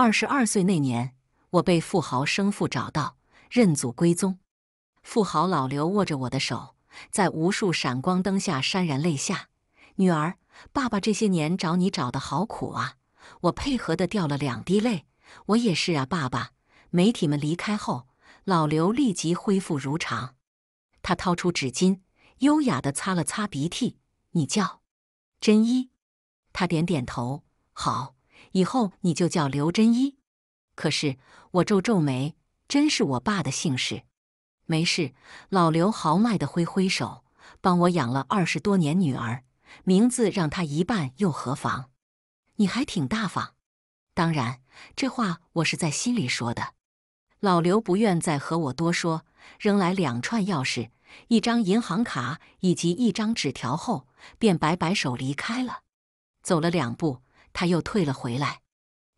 二十二岁那年，我被富豪生父找到认祖归宗。富豪老刘握着我的手，在无数闪光灯下潸然泪下：“女儿，爸爸这些年找你找的好苦啊！”我配合的掉了两滴泪。我也是啊，爸爸。媒体们离开后，老刘立即恢复如常。他掏出纸巾，优雅的擦了擦鼻涕。你叫真一。他点点头，好。以后你就叫刘真一，可是我皱皱眉，真是我爸的姓氏。没事，老刘豪迈的挥挥手，帮我养了二十多年女儿，名字让他一半又何妨？你还挺大方。当然，这话我是在心里说的。老刘不愿再和我多说，扔来两串钥匙、一张银行卡以及一张纸条后，便摆摆手离开了。走了两步。他又退了回来，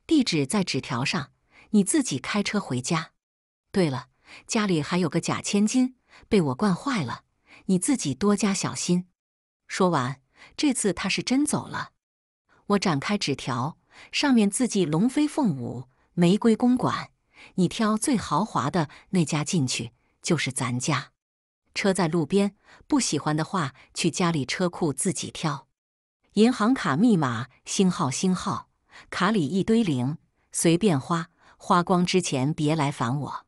地址在纸条上，你自己开车回家。对了，家里还有个假千金，被我惯坏了，你自己多加小心。说完，这次他是真走了。我展开纸条，上面字迹龙飞凤舞。玫瑰公馆，你挑最豪华的那家进去，就是咱家。车在路边，不喜欢的话去家里车库自己挑。银行卡密码星号星号，卡里一堆零，随便花，花光之前别来烦我。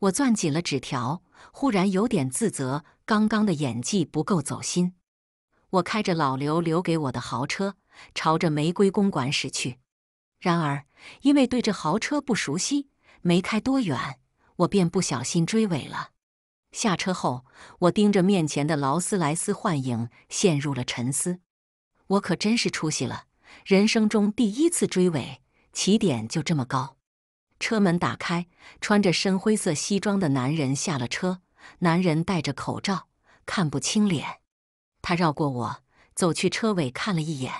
我攥紧了纸条，忽然有点自责，刚刚的演技不够走心。我开着老刘留给我的豪车，朝着玫瑰公馆驶去。然而，因为对这豪车不熟悉，没开多远，我便不小心追尾了。下车后，我盯着面前的劳斯莱斯幻影，陷入了沉思。我可真是出息了，人生中第一次追尾，起点就这么高。车门打开，穿着深灰色西装的男人下了车。男人戴着口罩，看不清脸。他绕过我，走去车尾看了一眼，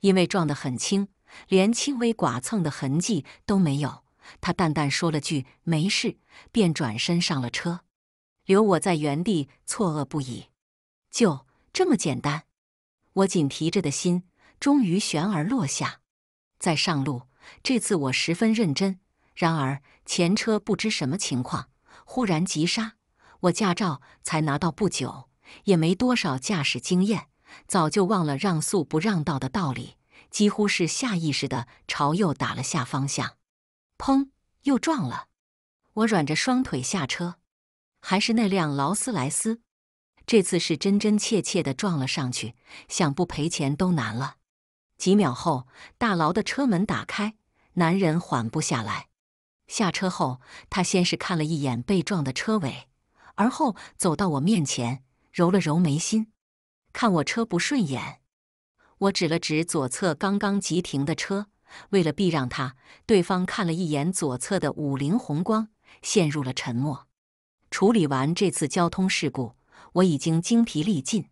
因为撞得很轻，连轻微剐蹭的痕迹都没有。他淡淡说了句“没事”，便转身上了车，留我在原地错愕不已。就这么简单。我紧提着的心终于悬而落下，在上路。这次我十分认真，然而前车不知什么情况，忽然急刹。我驾照才拿到不久，也没多少驾驶经验，早就忘了让速不让道的道理，几乎是下意识的朝右打了下方向。砰！又撞了。我软着双腿下车，还是那辆劳斯莱斯。这次是真真切切的撞了上去，想不赔钱都难了。几秒后，大牢的车门打开，男人缓步下来。下车后，他先是看了一眼被撞的车尾，而后走到我面前，揉了揉眉心，看我车不顺眼。我指了指左侧刚刚急停的车，为了避让他，对方看了一眼左侧的五菱宏光，陷入了沉默。处理完这次交通事故。我已经精疲力尽。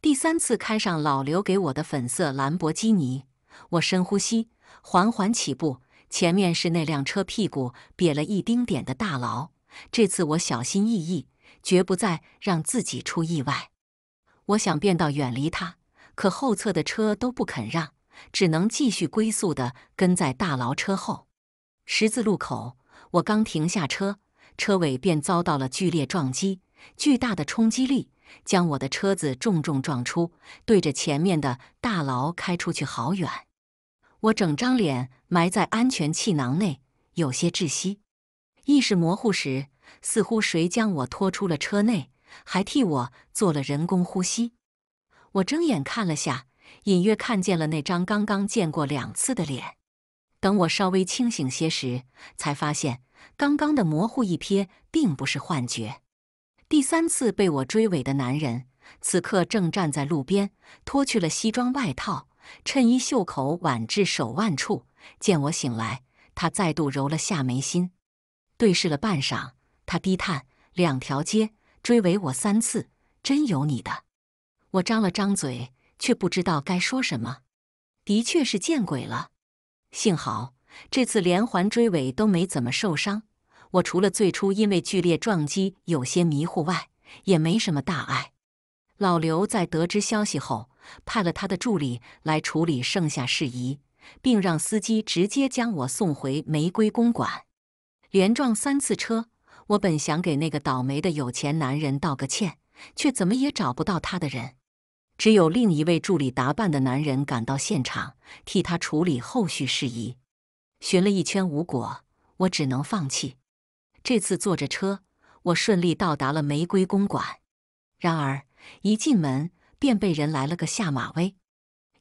第三次开上老刘给我的粉色兰博基尼，我深呼吸，缓缓起步。前面是那辆车屁股瘪了一丁点的大牢，这次我小心翼翼，绝不再让自己出意外。我想变道远离他，可后侧的车都不肯让，只能继续龟速的跟在大牢车后。十字路口，我刚停下车，车尾便遭到了剧烈撞击。巨大的冲击力将我的车子重重撞出，对着前面的大楼开出去好远。我整张脸埋在安全气囊内，有些窒息。意识模糊时，似乎谁将我拖出了车内，还替我做了人工呼吸。我睁眼看了下，隐约看见了那张刚刚见过两次的脸。等我稍微清醒些时，才发现刚刚的模糊一瞥并不是幻觉。第三次被我追尾的男人，此刻正站在路边，脱去了西装外套，衬衣袖口挽至手腕处。见我醒来，他再度揉了下眉心，对视了半晌，他低叹：“两条街追尾我三次，真有你的。”我张了张嘴，却不知道该说什么。的确是见鬼了，幸好这次连环追尾都没怎么受伤。我除了最初因为剧烈撞击有些迷糊外，也没什么大碍。老刘在得知消息后，派了他的助理来处理剩下事宜，并让司机直接将我送回玫瑰公馆。连撞三次车，我本想给那个倒霉的有钱男人道个歉，却怎么也找不到他的人。只有另一位助理打扮的男人赶到现场，替他处理后续事宜。寻了一圈无果，我只能放弃。这次坐着车，我顺利到达了玫瑰公馆。然而，一进门便被人来了个下马威。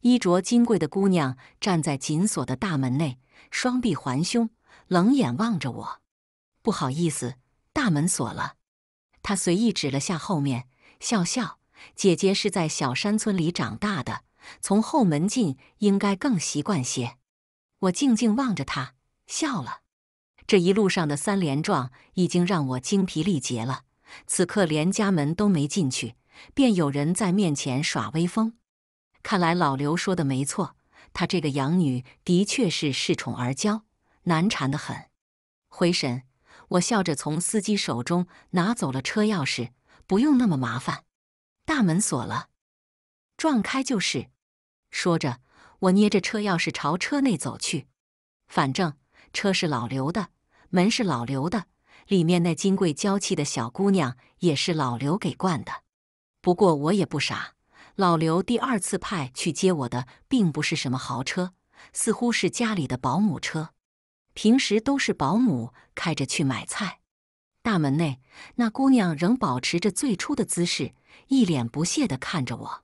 衣着金贵的姑娘站在紧锁的大门内，双臂环胸，冷眼望着我。不好意思，大门锁了。她随意指了下后面，笑笑：“姐姐是在小山村里长大的，从后门进应该更习惯些。”我静静望着她，笑了。这一路上的三连撞已经让我精疲力竭了，此刻连家门都没进去，便有人在面前耍威风。看来老刘说的没错，他这个养女的确是恃宠而骄，难缠的很。回神，我笑着从司机手中拿走了车钥匙，不用那么麻烦，大门锁了，撞开就是。说着，我捏着车钥匙朝车内走去，反正车是老刘的。门是老刘的，里面那金贵娇气的小姑娘也是老刘给惯的。不过我也不傻，老刘第二次派去接我的并不是什么豪车，似乎是家里的保姆车，平时都是保姆开着去买菜。大门内，那姑娘仍保持着最初的姿势，一脸不屑地看着我，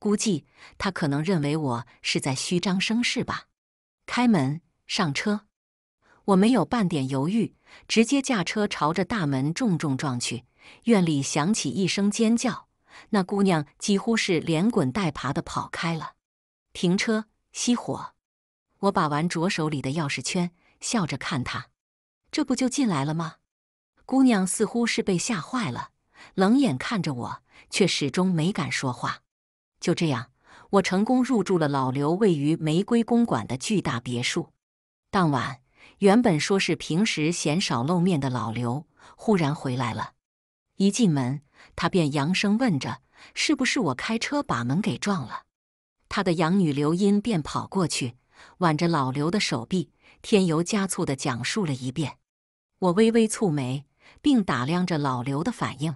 估计她可能认为我是在虚张声势吧。开门，上车。我没有半点犹豫，直接驾车朝着大门重重撞去。院里响起一声尖叫，那姑娘几乎是连滚带爬的跑开了。停车，熄火。我把玩着手里的钥匙圈，笑着看她，这不就进来了吗？姑娘似乎是被吓坏了，冷眼看着我，却始终没敢说话。就这样，我成功入住了老刘位于玫瑰公馆的巨大别墅。当晚。原本说是平时鲜少露面的老刘忽然回来了，一进门他便扬声问着：“是不是我开车把门给撞了？”他的养女刘音便跑过去挽着老刘的手臂，添油加醋地讲述了一遍。我微微蹙眉，并打量着老刘的反应，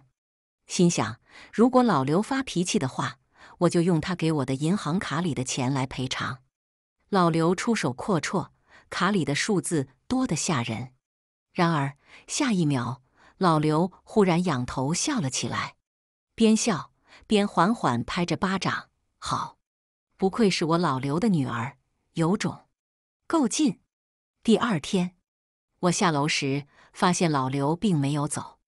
心想：如果老刘发脾气的话，我就用他给我的银行卡里的钱来赔偿。老刘出手阔绰，卡里的数字。多得吓人。然而下一秒，老刘忽然仰头笑了起来，边笑边缓缓拍着巴掌：“好，不愧是我老刘的女儿，有种，够劲。”第二天，我下楼时发现老刘并没有走。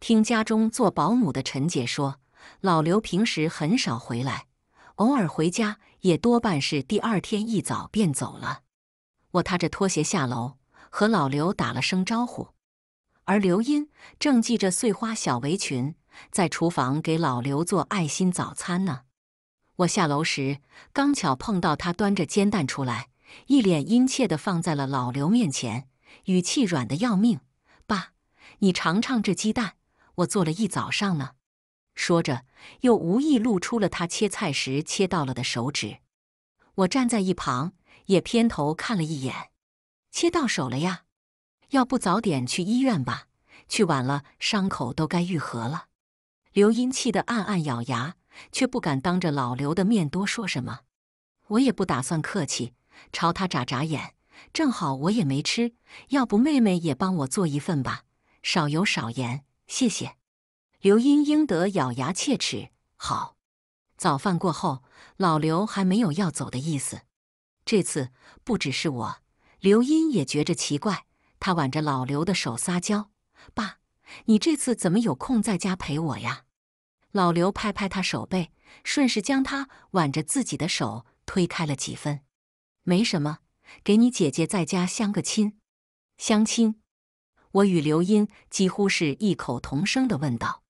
听家中做保姆的陈姐说，老刘平时很少回来，偶尔回家也多半是第二天一早便走了。我踏着拖鞋下楼。和老刘打了声招呼，而刘英正系着碎花小围裙，在厨房给老刘做爱心早餐呢。我下楼时，刚巧碰到她端着煎蛋出来，一脸殷切的放在了老刘面前，语气软的要命：“爸，你尝尝这鸡蛋，我做了一早上呢。”说着，又无意露出了他切菜时切到了的手指。我站在一旁，也偏头看了一眼。切到手了呀，要不早点去医院吧，去晚了伤口都该愈合了。刘英气得暗暗咬牙，却不敢当着老刘的面多说什么。我也不打算客气，朝他眨眨眼。正好我也没吃，要不妹妹也帮我做一份吧，少油少盐，谢谢。刘英英得咬牙切齿。好，早饭过后，老刘还没有要走的意思。这次不只是我。刘音也觉着奇怪，他挽着老刘的手撒娇：“爸，你这次怎么有空在家陪我呀？”老刘拍拍他手背，顺势将他挽着自己的手推开了几分。“没什么，给你姐姐在家相个亲。”“相亲？”我与刘音几乎是异口同声的问道。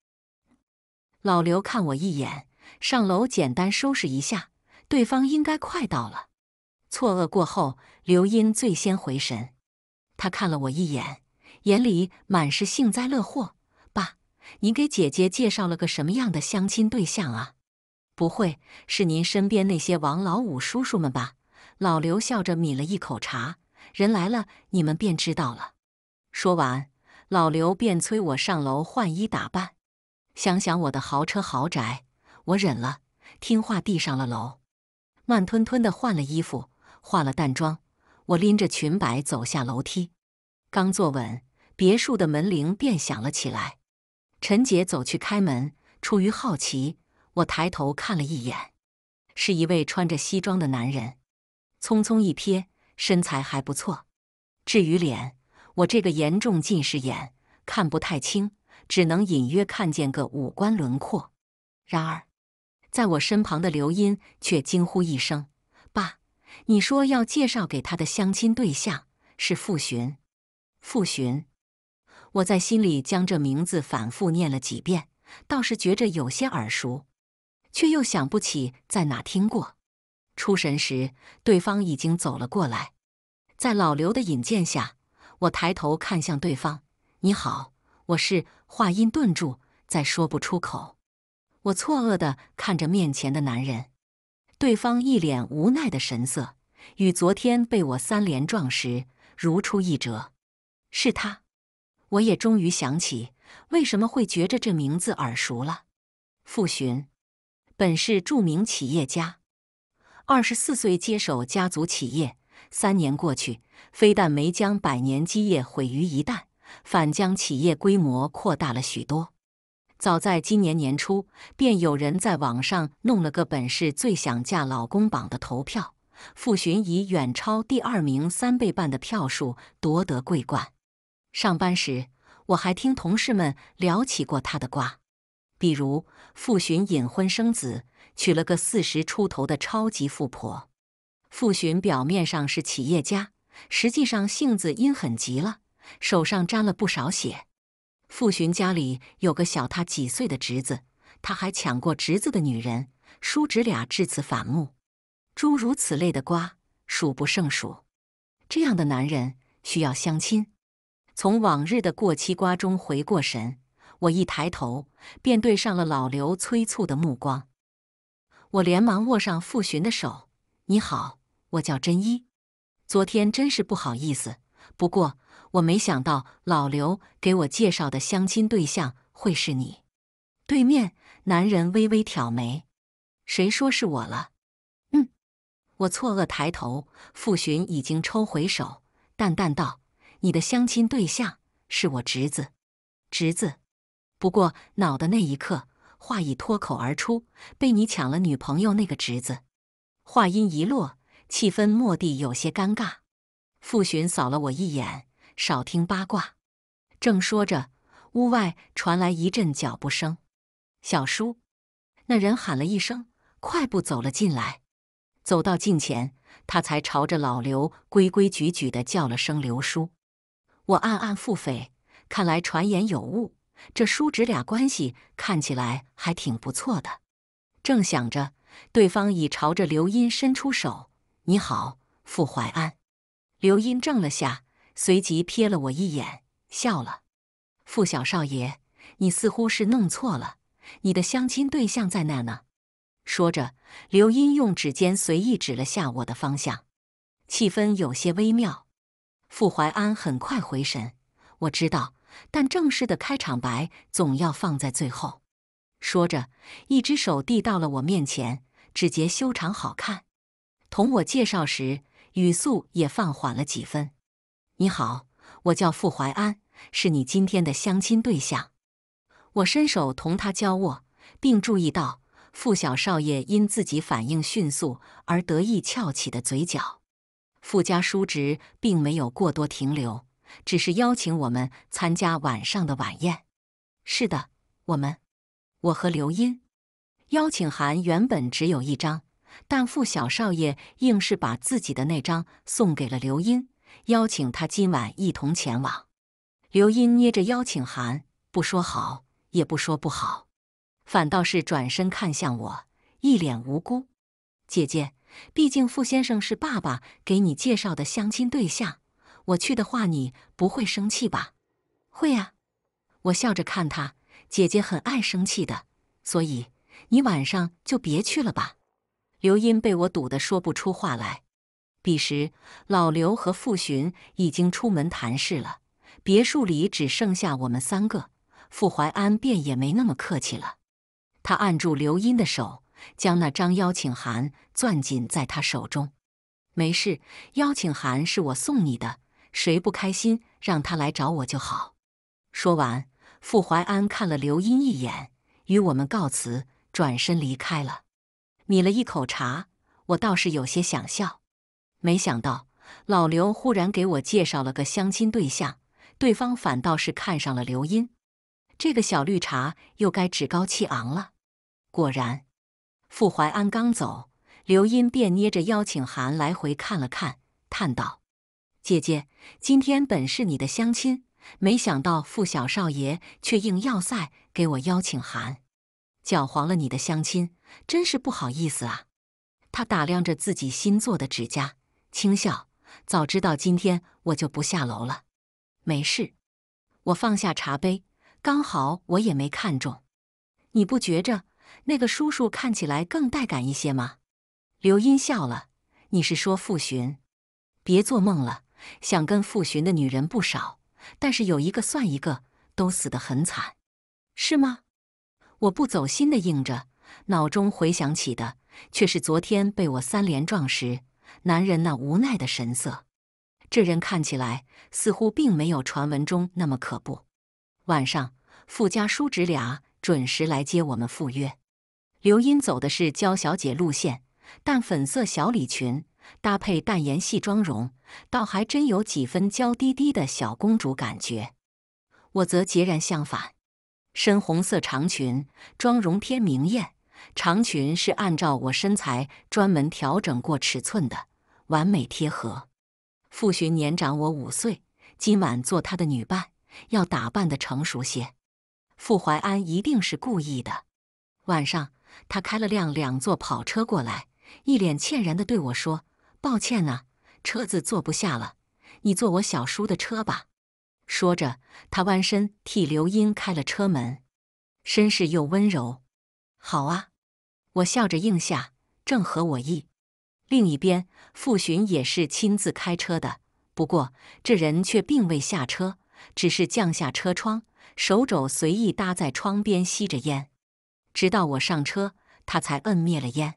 老刘看我一眼，上楼简单收拾一下，对方应该快到了。错愕过后，刘英最先回神，她看了我一眼，眼里满是幸灾乐祸。爸，您给姐姐介绍了个什么样的相亲对象啊？不会是您身边那些王老五叔叔们吧？老刘笑着抿了一口茶，人来了，你们便知道了。说完，老刘便催我上楼换衣打扮。想想我的豪车豪宅，我忍了，听话地上了楼，慢吞吞的换了衣服。化了淡妆，我拎着裙摆走下楼梯。刚坐稳，别墅的门铃便响了起来。陈姐走去开门。出于好奇，我抬头看了一眼，是一位穿着西装的男人。匆匆一瞥，身材还不错。至于脸，我这个严重近视眼看不太清，只能隐约看见个五官轮廓。然而，在我身旁的刘音却惊呼一声。你说要介绍给他的相亲对象是傅寻，傅寻。我在心里将这名字反复念了几遍，倒是觉着有些耳熟，却又想不起在哪听过。出神时，对方已经走了过来，在老刘的引荐下，我抬头看向对方：“你好，我是。”话音顿住，再说不出口，我错愕地看着面前的男人。对方一脸无奈的神色，与昨天被我三连撞时如出一辙。是他，我也终于想起为什么会觉着这名字耳熟了。傅寻，本是著名企业家，二十四岁接手家族企业，三年过去，非但没将百年基业毁于一旦，反将企业规模扩大了许多。早在今年年初，便有人在网上弄了个“本市最想嫁老公榜”的投票，傅寻以远超第二名三倍半的票数夺得桂冠。上班时，我还听同事们聊起过他的瓜，比如傅寻隐婚生子，娶了个四十出头的超级富婆；傅寻表面上是企业家，实际上性子阴狠极了，手上沾了不少血。傅寻家里有个小他几岁的侄子，他还抢过侄子的女人，叔侄俩至此反目，诸如此类的瓜数不胜数。这样的男人需要相亲。从往日的过期瓜中回过神，我一抬头便对上了老刘催促的目光，我连忙握上傅寻的手：“你好，我叫真一，昨天真是不好意思，不过……”我没想到老刘给我介绍的相亲对象会是你。对面男人微微挑眉：“谁说是我了？”嗯，我错愕抬头，傅寻已经抽回手，淡淡道：“你的相亲对象是我侄子，侄子。”不过恼的那一刻，话已脱口而出，被你抢了女朋友那个侄子。话音一落，气氛蓦地有些尴尬。傅寻扫了我一眼。少听八卦。正说着，屋外传来一阵脚步声。小叔，那人喊了一声，快步走了进来。走到近前，他才朝着老刘规规矩矩的叫了声“刘叔”。我暗暗腹诽，看来传言有误，这叔侄俩关系看起来还挺不错的。正想着，对方已朝着刘音伸出手：“你好，傅怀安。”刘音怔了下。随即瞥了我一眼，笑了。傅小少爷，你似乎是弄错了，你的相亲对象在那呢。说着，刘英用指尖随意指了下我的方向，气氛有些微妙。傅怀安很快回神，我知道，但正式的开场白总要放在最后。说着，一只手递到了我面前，指节修长好看。同我介绍时，语速也放缓了几分。你好，我叫傅怀安，是你今天的相亲对象。我伸手同他交握，并注意到傅小少爷因自己反应迅速而得意翘起的嘴角。傅家叔侄并没有过多停留，只是邀请我们参加晚上的晚宴。是的，我们，我和刘音。邀请函原本只有一张，但傅小少爷硬是把自己的那张送给了刘音。邀请他今晚一同前往。刘英捏着邀请函，不说好，也不说不好，反倒是转身看向我，一脸无辜。姐姐，毕竟傅先生是爸爸给你介绍的相亲对象，我去的话，你不会生气吧？会啊，我笑着看他，姐姐很爱生气的，所以你晚上就别去了吧。刘英被我堵得说不出话来。彼时，老刘和傅寻已经出门谈事了，别墅里只剩下我们三个。傅怀安便也没那么客气了，他按住刘音的手，将那张邀请函攥紧在他手中。没事，邀请函是我送你的，谁不开心，让他来找我就好。说完，傅怀安看了刘音一眼，与我们告辞，转身离开了。抿了一口茶，我倒是有些想笑。没想到，老刘忽然给我介绍了个相亲对象，对方反倒是看上了刘音，这个小绿茶又该趾高气昂了。果然，傅怀安刚走，刘音便捏着邀请函来回看了看，叹道：“姐姐，今天本是你的相亲，没想到傅小少爷却硬要塞给我邀请函，搅黄了你的相亲，真是不好意思啊。”他打量着自己新做的指甲。轻笑，早知道今天我就不下楼了。没事，我放下茶杯，刚好我也没看中。你不觉着那个叔叔看起来更带感一些吗？刘音笑了，你是说傅寻？别做梦了，想跟傅寻的女人不少，但是有一个算一个，都死得很惨，是吗？我不走心的应着，脑中回想起的却是昨天被我三连撞时。男人那无奈的神色，这人看起来似乎并没有传闻中那么可怖。晚上，傅家叔侄俩准时来接我们赴约。刘英走的是娇小姐路线，淡粉色小礼裙搭配淡颜系妆容，倒还真有几分娇滴滴的小公主感觉。我则截然相反，深红色长裙，妆容偏明艳，长裙是按照我身材专门调整过尺寸的。完美贴合。傅寻年长我五岁，今晚做他的女伴，要打扮的成熟些。傅怀安一定是故意的。晚上，他开了辆两座跑车过来，一脸歉然的对我说：“抱歉呐，车子坐不下了，你坐我小叔的车吧。”说着，他弯身替刘英开了车门，绅士又温柔。好啊，我笑着应下，正合我意。另一边，傅寻也是亲自开车的，不过这人却并未下车，只是降下车窗，手肘随意搭在窗边，吸着烟，直到我上车，他才摁灭了烟。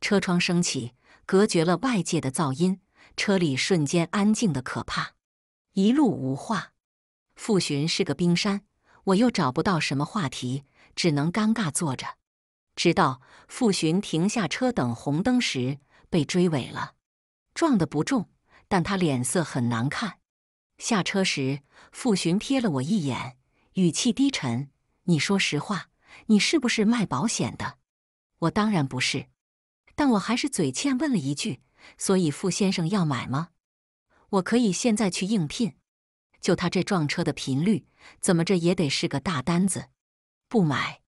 车窗升起，隔绝了外界的噪音，车里瞬间安静的可怕。一路无话，傅寻是个冰山，我又找不到什么话题，只能尴尬坐着。直到傅寻停下车等红灯时。被追尾了，撞得不重，但他脸色很难看。下车时，傅寻瞥了我一眼，语气低沉：“你说实话，你是不是卖保险的？”我当然不是，但我还是嘴欠问了一句：“所以傅先生要买吗？我可以现在去应聘。”就他这撞车的频率，怎么这也得是个大单子？不买。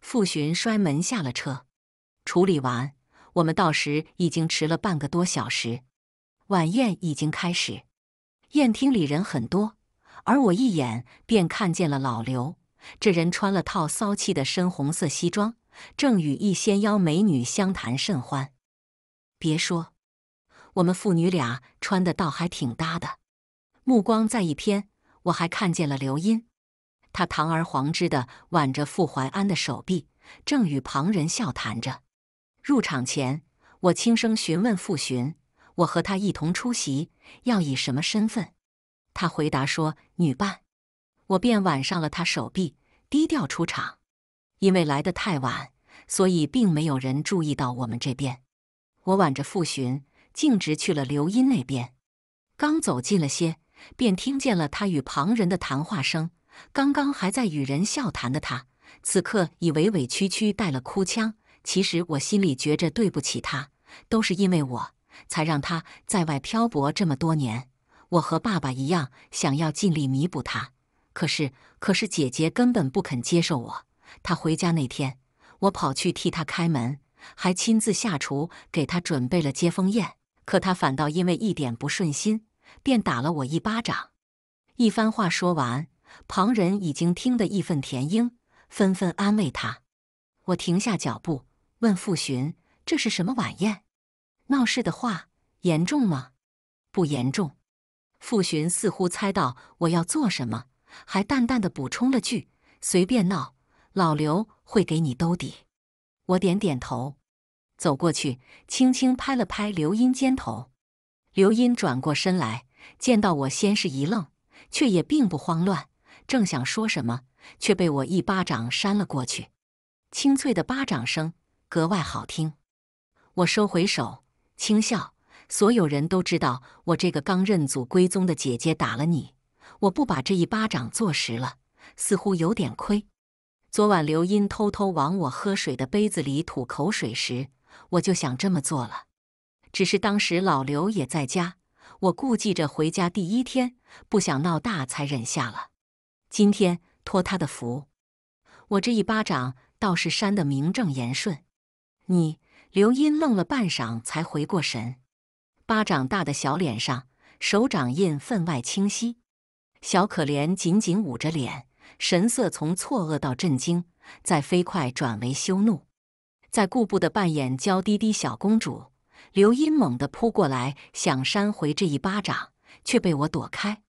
傅寻摔门下了车，处理完。我们到时已经迟了半个多小时，晚宴已经开始，宴厅里人很多，而我一眼便看见了老刘，这人穿了套骚气的深红色西装，正与一仙腰美女相谈甚欢。别说，我们父女俩穿的倒还挺搭的。目光再一偏，我还看见了刘音，他堂而皇之的挽着傅怀安的手臂，正与旁人笑谈着。入场前，我轻声询问傅寻：“我和他一同出席，要以什么身份？”他回答说：“女伴。”我便挽上了他手臂，低调出场。因为来的太晚，所以并没有人注意到我们这边。我挽着傅寻，径直去了刘音那边。刚走近了些，便听见了他与旁人的谈话声。刚刚还在与人笑谈的他，此刻已委委屈屈，带了哭腔。其实我心里觉着对不起他，都是因为我才让他在外漂泊这么多年。我和爸爸一样，想要尽力弥补他。可是，可是姐姐根本不肯接受我。她回家那天，我跑去替她开门，还亲自下厨给她准备了接风宴。可她反倒因为一点不顺心，便打了我一巴掌。一番话说完，旁人已经听得义愤填膺，纷纷安慰她。我停下脚步。问傅寻：“这是什么晚宴？闹事的话严重吗？”“不严重。”傅寻似乎猜到我要做什么，还淡淡的补充了句：“随便闹，老刘会给你兜底。”我点点头，走过去，轻轻拍了拍刘音肩头。刘音转过身来，见到我，先是一愣，却也并不慌乱，正想说什么，却被我一巴掌扇了过去，清脆的巴掌声。格外好听，我收回手，轻笑。所有人都知道我这个刚认祖归宗的姐姐打了你，我不把这一巴掌坐实了，似乎有点亏。昨晚刘音偷偷往我喝水的杯子里吐口水时，我就想这么做了，只是当时老刘也在家，我顾忌着回家第一天不想闹大，才忍下了。今天托他的福，我这一巴掌倒是扇得名正言顺。你刘音愣了半晌才回过神，巴掌大的小脸上手掌印分外清晰，小可怜紧紧捂着脸，神色从错愕到震惊，再飞快转为羞怒，在顾不得扮演娇滴滴小公主。刘音猛地扑过来想扇回这一巴掌，却被我躲开，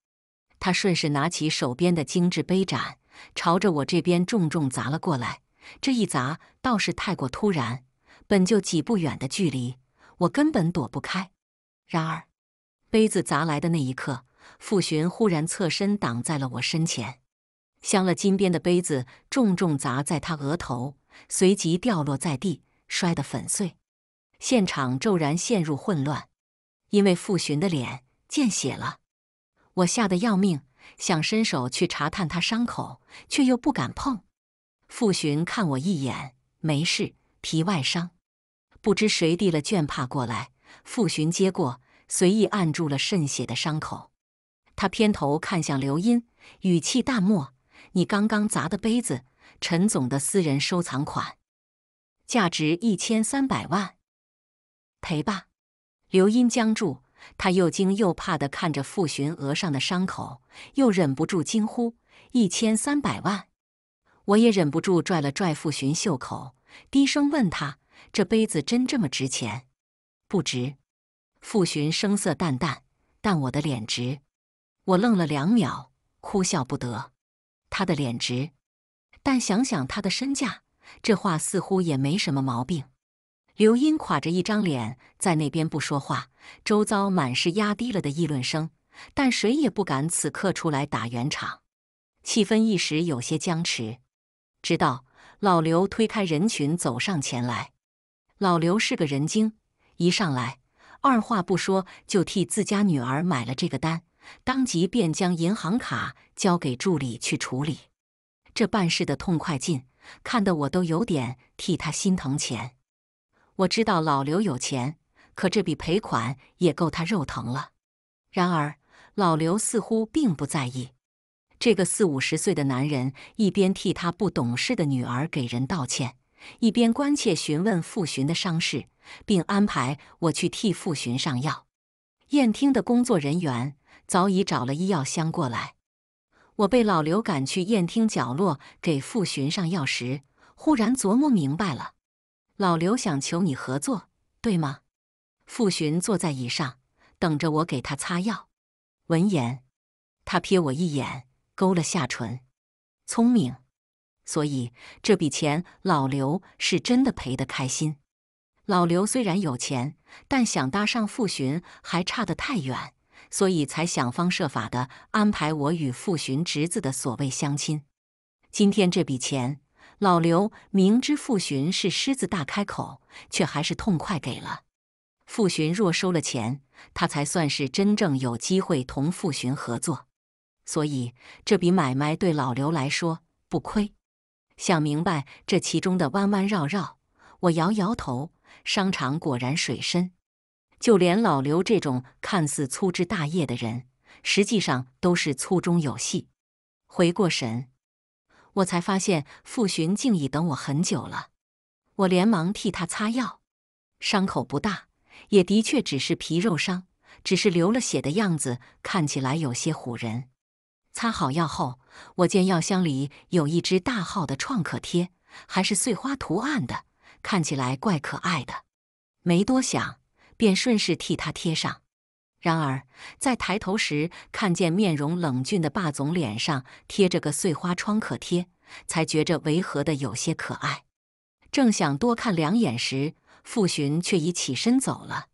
她顺势拿起手边的精致杯盏，朝着我这边重重砸了过来。这一砸倒是太过突然。本就几步远的距离，我根本躲不开。然而，杯子砸来的那一刻，傅寻忽然侧身挡在了我身前。镶了金边的杯子重重砸在他额头，随即掉落在地，摔得粉碎。现场骤然陷入混乱，因为傅寻的脸见血了。我吓得要命，想伸手去查探他伤口，却又不敢碰。傅寻看我一眼：“没事。”皮外伤，不知谁递了绢帕过来，傅寻接过，随意按住了渗血的伤口。他偏头看向刘音，语气淡漠：“你刚刚砸的杯子，陈总的私人收藏款，价值一千三百万，赔吧。”刘音僵住，他又惊又怕的看着傅寻额上的伤口，又忍不住惊呼：“一千三百万！”我也忍不住拽了拽傅寻袖口。低声问他：“这杯子真这么值钱？”“不值。”傅寻声色淡淡。“但我的脸值。”我愣了两秒，哭笑不得。他的脸值，但想想他的身价，这话似乎也没什么毛病。刘英垮着一张脸在那边不说话，周遭满是压低了的议论声，但谁也不敢此刻出来打圆场，气氛一时有些僵持，直到。老刘推开人群走上前来，老刘是个人精，一上来二话不说就替自家女儿买了这个单，当即便将银行卡交给助理去处理。这办事的痛快劲，看得我都有点替他心疼钱。我知道老刘有钱，可这笔赔款也够他肉疼了。然而，老刘似乎并不在意。这个四五十岁的男人一边替他不懂事的女儿给人道歉，一边关切询问傅寻的伤势，并安排我去替傅寻上药。宴厅的工作人员早已找了医药箱过来。我被老刘赶去宴厅角落给傅寻上药时，忽然琢磨明白了：老刘想求你合作，对吗？傅寻坐在椅上，等着我给他擦药。闻言，他瞥我一眼。勾了下唇，聪明。所以这笔钱老刘是真的赔得开心。老刘虽然有钱，但想搭上傅寻还差得太远，所以才想方设法的安排我与傅寻侄子的所谓相亲。今天这笔钱，老刘明知傅寻是狮子大开口，却还是痛快给了。傅寻若收了钱，他才算是真正有机会同傅寻合作。所以这笔买卖对老刘来说不亏。想明白这其中的弯弯绕绕，我摇摇头。商场果然水深，就连老刘这种看似粗枝大叶的人，实际上都是粗中有细。回过神，我才发现傅寻竟已等我很久了。我连忙替他擦药，伤口不大，也的确只是皮肉伤，只是流了血的样子看起来有些唬人。擦好药后，我见药箱里有一只大号的创可贴，还是碎花图案的，看起来怪可爱的。没多想，便顺势替他贴上。然而在抬头时，看见面容冷峻的霸总脸上贴着个碎花创可贴，才觉着违和的有些可爱。正想多看两眼时，傅寻却已起身走了。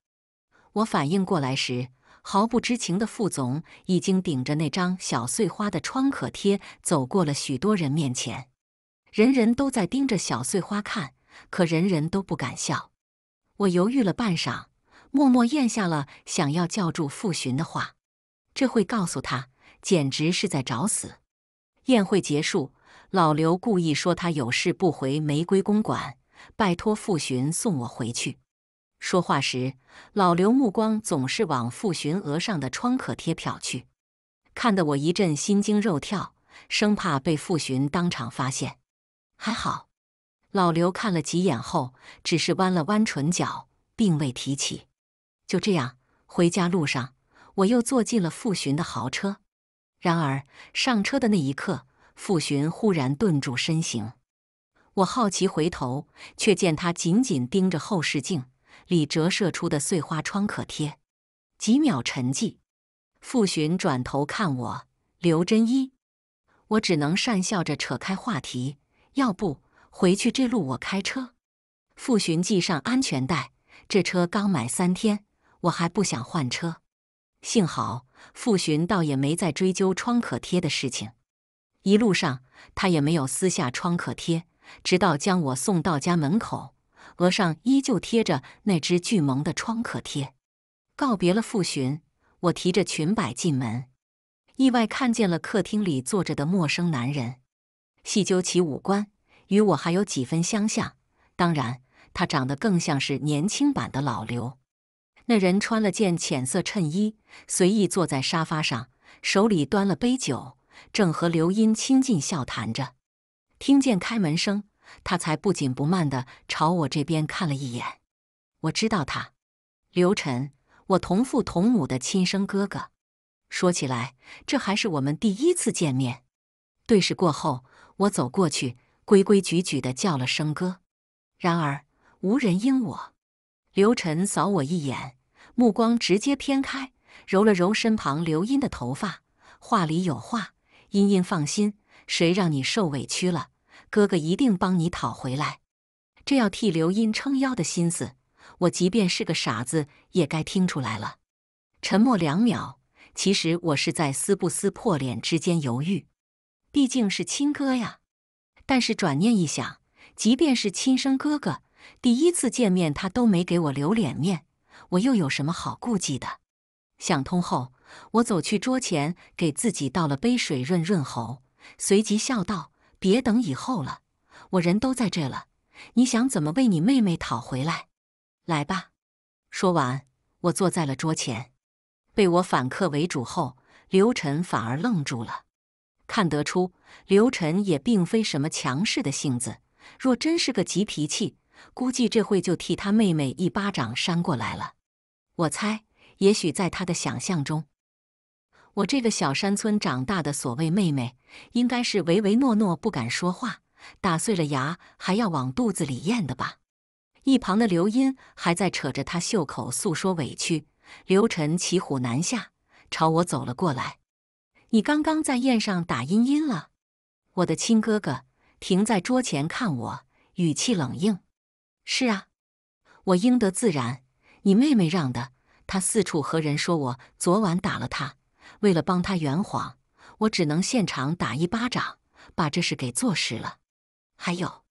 我反应过来时，毫不知情的副总已经顶着那张小碎花的创可贴走过了许多人面前，人人都在盯着小碎花看，可人人都不敢笑。我犹豫了半晌，默默咽下了想要叫住傅寻的话，这会告诉他简直是在找死。宴会结束，老刘故意说他有事不回玫瑰公馆，拜托傅寻送我回去。说话时，老刘目光总是往傅寻额上的创可贴瞟去，看得我一阵心惊肉跳，生怕被傅寻当场发现。还好，老刘看了几眼后，只是弯了弯唇角，并未提起。就这样，回家路上，我又坐进了傅寻的豪车。然而，上车的那一刻，傅寻忽然顿住身形，我好奇回头，却见他紧紧盯着后视镜。里折射出的碎花创可贴，几秒沉寂，傅寻转头看我，刘真一，我只能讪笑着扯开话题，要不回去这路我开车。傅寻系上安全带，这车刚买三天，我还不想换车。幸好傅寻倒也没再追究创可贴的事情，一路上他也没有撕下创可贴，直到将我送到家门口。额上依旧贴着那只巨萌的创可贴，告别了傅寻，我提着裙摆进门，意外看见了客厅里坐着的陌生男人。细究其五官，与我还有几分相像，当然，他长得更像是年轻版的老刘。那人穿了件浅色衬衣，随意坐在沙发上，手里端了杯酒，正和刘音亲近笑谈着。听见开门声。他才不紧不慢地朝我这边看了一眼，我知道他，刘晨，我同父同母的亲生哥哥。说起来，这还是我们第一次见面。对视过后，我走过去，规规矩矩地叫了声哥。然而无人应我。刘晨扫我一眼，目光直接偏开，揉了揉身旁刘音的头发，话里有话：“茵茵，放心，谁让你受委屈了。”哥哥一定帮你讨回来，这要替刘音撑腰的心思，我即便是个傻子也该听出来了。沉默两秒，其实我是在撕不撕破脸之间犹豫，毕竟是亲哥呀。但是转念一想，即便是亲生哥哥，第一次见面他都没给我留脸面，我又有什么好顾忌的？想通后，我走去桌前给自己倒了杯水润润喉，随即笑道。别等以后了，我人都在这了，你想怎么为你妹妹讨回来？来吧。说完，我坐在了桌前。被我反客为主后，刘晨反而愣住了。看得出，刘晨也并非什么强势的性子，若真是个急脾气，估计这会就替他妹妹一巴掌扇过来了。我猜，也许在他的想象中。我这个小山村长大的所谓妹妹，应该是唯唯诺诺、不敢说话，打碎了牙还要往肚子里咽的吧？一旁的刘音还在扯着他袖口诉说委屈。刘晨骑虎难下，朝我走了过来：“你刚刚在宴上打茵茵了，我的亲哥哥！”停在桌前看我，语气冷硬：“是啊，我应得自然。你妹妹让的，她四处和人说我昨晚打了她。”为了帮他圆谎，我只能现场打一巴掌，把这事给坐实了。还有，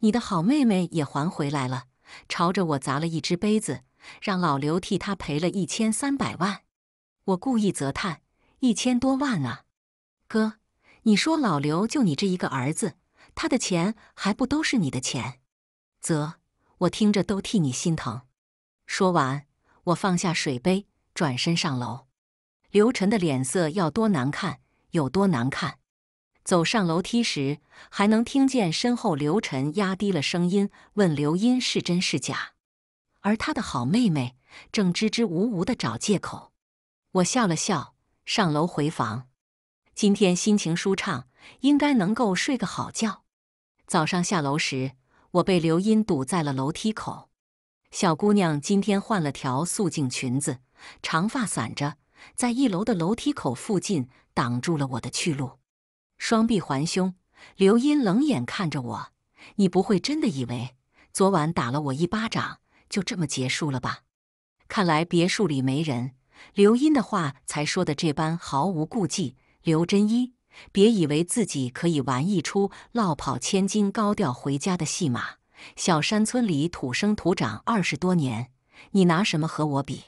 你的好妹妹也还回来了，朝着我砸了一只杯子，让老刘替他赔了一千三百万。我故意责叹：“一千多万啊，哥，你说老刘就你这一个儿子，他的钱还不都是你的钱？”啧，我听着都替你心疼。说完，我放下水杯，转身上楼。刘晨的脸色要多难看有多难看，走上楼梯时还能听见身后刘晨压低了声音问刘音是真是假，而他的好妹妹正支支吾吾的找借口。我笑了笑，上楼回房。今天心情舒畅，应该能够睡个好觉。早上下楼时，我被刘音堵在了楼梯口。小姑娘今天换了条素净裙子，长发散着。在一楼的楼梯口附近挡住了我的去路，双臂环胸，刘音冷眼看着我：“你不会真的以为昨晚打了我一巴掌就这么结束了吧？”看来别墅里没人，刘音的话才说的这般毫无顾忌。刘真一，别以为自己可以玩一出“落跑千金高调回家”的戏码。小山村里土生土长二十多年，你拿什么和我比？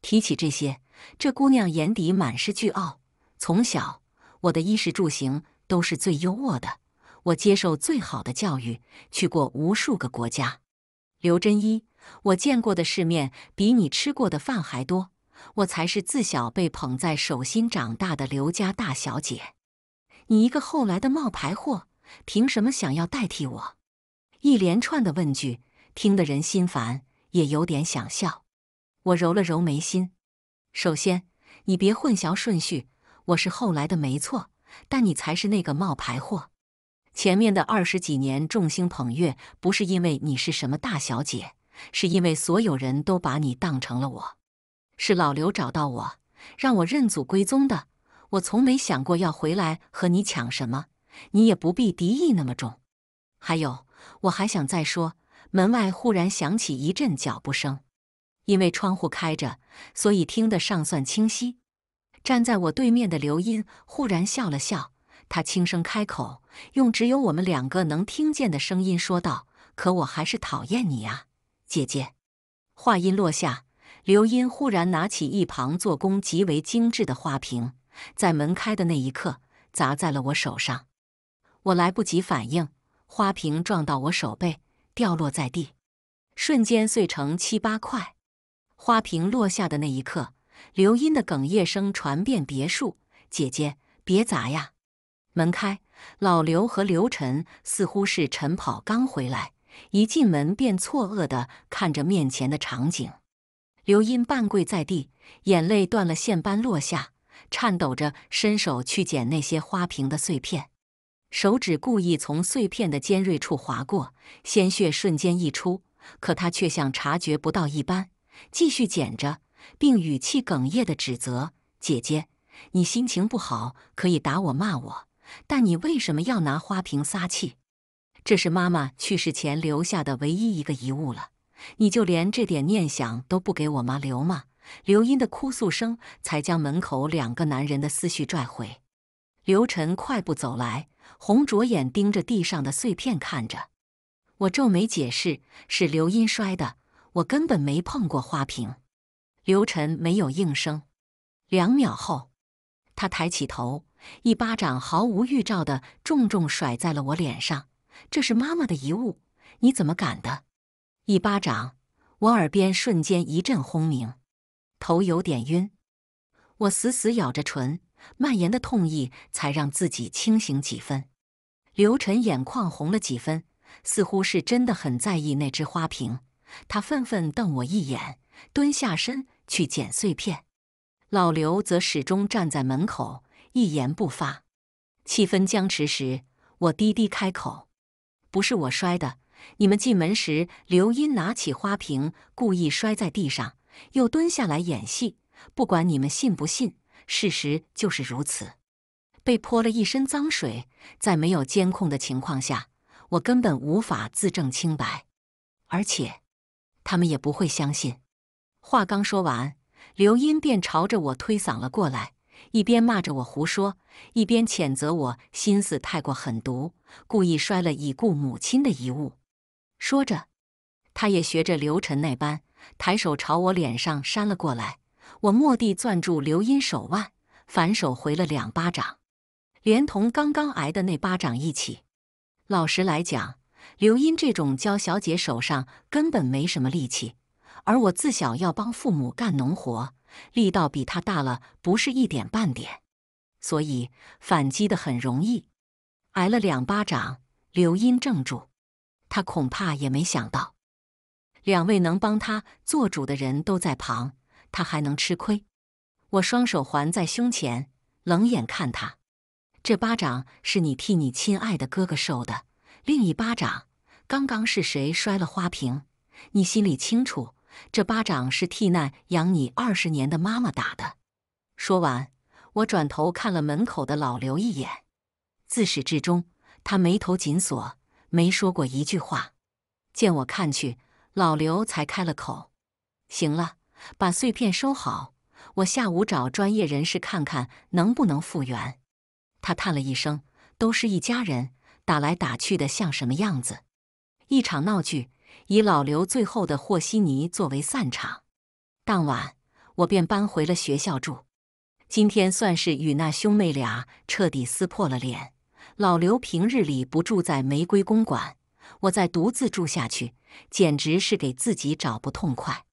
提起这些。这姑娘眼底满是倨傲。从小，我的衣食住行都是最优渥的，我接受最好的教育，去过无数个国家。刘真一，我见过的世面比你吃过的饭还多，我才是自小被捧在手心长大的刘家大小姐。你一个后来的冒牌货，凭什么想要代替我？一连串的问句听得人心烦，也有点想笑。我揉了揉眉心。首先，你别混淆顺序，我是后来的，没错，但你才是那个冒牌货。前面的二十几年众星捧月，不是因为你是什么大小姐，是因为所有人都把你当成了我。是老刘找到我，让我认祖归宗的。我从没想过要回来和你抢什么，你也不必敌意那么重。还有，我还想再说。门外忽然响起一阵脚步声。因为窗户开着，所以听得尚算清晰。站在我对面的刘音忽然笑了笑，她轻声开口，用只有我们两个能听见的声音说道：“可我还是讨厌你啊，姐姐。”话音落下，刘音忽然拿起一旁做工极为精致的花瓶，在门开的那一刻砸在了我手上。我来不及反应，花瓶撞到我手背，掉落在地，瞬间碎成七八块。花瓶落下的那一刻，刘音的哽咽声传遍别墅。姐姐，别砸呀！门开，老刘和刘晨似乎是晨跑刚回来，一进门便错愕地看着面前的场景。刘音半跪在地，眼泪断了线般落下，颤抖着伸手去捡那些花瓶的碎片，手指故意从碎片的尖锐处划过，鲜血瞬间溢出，可他却像察觉不到一般。继续捡着，并语气哽咽地指责姐姐：“你心情不好可以打我骂我，但你为什么要拿花瓶撒气？这是妈妈去世前留下的唯一一个遗物了。你就连这点念想都不给我妈留吗？”刘音的哭诉声才将门口两个男人的思绪拽回。刘晨快步走来，红着眼盯着地上的碎片看着我，皱眉解释：“是刘音摔的。”我根本没碰过花瓶，刘晨没有应声。两秒后，他抬起头，一巴掌毫无预兆的重重甩在了我脸上。这是妈妈的遗物，你怎么敢的？一巴掌，我耳边瞬间一阵轰鸣，头有点晕。我死死咬着唇，蔓延的痛意才让自己清醒几分。刘晨眼眶红了几分，似乎是真的很在意那只花瓶。他愤愤瞪我一眼，蹲下身去捡碎片。老刘则始终站在门口，一言不发。气氛僵持时，我低低开口：“不是我摔的，你们进门时，刘英拿起花瓶故意摔在地上，又蹲下来演戏。不管你们信不信，事实就是如此。被泼了一身脏水，在没有监控的情况下，我根本无法自证清白，而且……”他们也不会相信。话刚说完，刘英便朝着我推搡了过来，一边骂着我胡说，一边谴责我心思太过狠毒，故意摔了已故母亲的遗物。说着，他也学着刘晨那般，抬手朝我脸上扇了过来。我蓦地攥住刘英手腕，反手回了两巴掌，连同刚刚挨的那巴掌一起。老实来讲。刘英这种娇小姐手上根本没什么力气，而我自小要帮父母干农活，力道比她大了不是一点半点，所以反击的很容易。挨了两巴掌，刘英怔住，她恐怕也没想到，两位能帮她做主的人都在旁，她还能吃亏？我双手环在胸前，冷眼看他，这巴掌是你替你亲爱的哥哥受的，另一巴掌。刚刚是谁摔了花瓶？你心里清楚。这巴掌是替难养你二十年的妈妈打的。说完，我转头看了门口的老刘一眼。自始至终，他眉头紧锁，没说过一句话。见我看去，老刘才开了口：“行了，把碎片收好，我下午找专业人士看看能不能复原。”他叹了一声：“都是一家人，打来打去的，像什么样子？”一场闹剧，以老刘最后的和稀泥作为散场。当晚，我便搬回了学校住。今天算是与那兄妹俩彻底撕破了脸。老刘平日里不住在玫瑰公馆，我再独自住下去，简直是给自己找不痛快。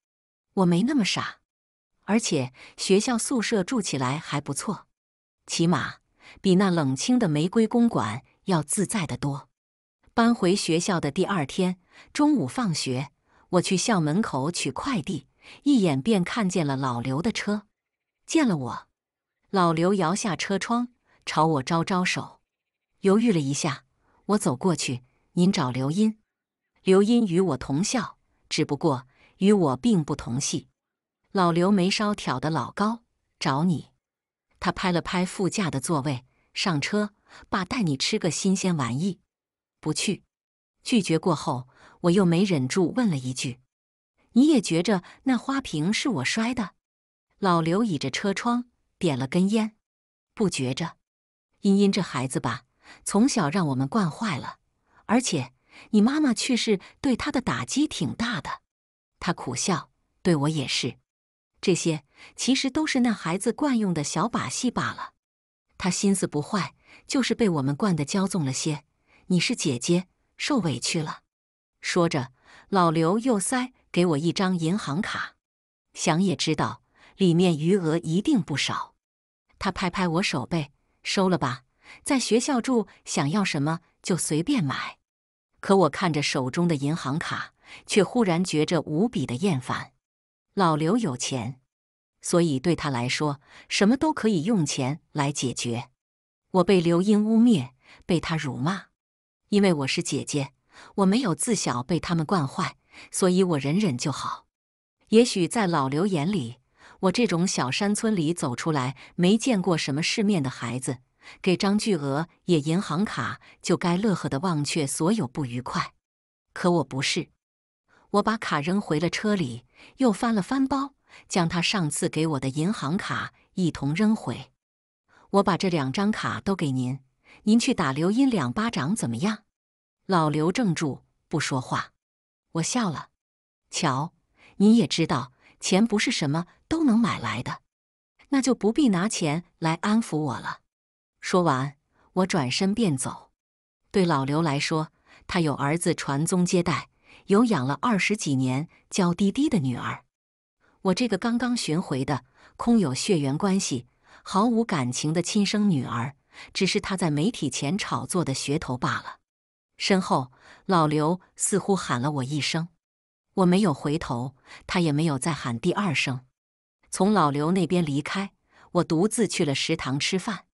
我没那么傻，而且学校宿舍住起来还不错，起码比那冷清的玫瑰公馆要自在的多。搬回学校的第二天中午放学，我去校门口取快递，一眼便看见了老刘的车。见了我，老刘摇下车窗，朝我招招手。犹豫了一下，我走过去：“您找刘音？”刘音与我同校，只不过与我并不同系。老刘眉梢挑得老高：“找你。”他拍了拍副驾的座位：“上车，爸带你吃个新鲜玩意。”不去，拒绝过后，我又没忍住问了一句：“你也觉着那花瓶是我摔的？”老刘倚着车窗，点了根烟，不觉着。茵茵这孩子吧，从小让我们惯坏了，而且你妈妈去世对她的打击挺大的。他苦笑：“对我也是。这些其实都是那孩子惯用的小把戏罢了。他心思不坏，就是被我们惯得骄纵了些。”你是姐姐，受委屈了。说着，老刘又塞给我一张银行卡，想也知道里面余额一定不少。他拍拍我手背，收了吧，在学校住，想要什么就随便买。可我看着手中的银行卡，却忽然觉着无比的厌烦。老刘有钱，所以对他来说，什么都可以用钱来解决。我被刘英污蔑，被他辱骂。因为我是姐姐，我没有自小被他们惯坏，所以我忍忍就好。也许在老刘眼里，我这种小山村里走出来、没见过什么世面的孩子，给张巨额也银行卡就该乐呵的忘却所有不愉快。可我不是，我把卡扔回了车里，又翻了翻包，将他上次给我的银行卡一同扔回。我把这两张卡都给您，您去打刘音两巴掌怎么样？老刘怔住，不说话。我笑了：“瞧，你也知道，钱不是什么都能买来的，那就不必拿钱来安抚我了。”说完，我转身便走。对老刘来说，他有儿子传宗接代，有养了二十几年娇滴滴的女儿。我这个刚刚寻回的、空有血缘关系、毫无感情的亲生女儿，只是他在媒体前炒作的噱头罢了。身后，老刘似乎喊了我一声，我没有回头，他也没有再喊第二声。从老刘那边离开，我独自去了食堂吃饭。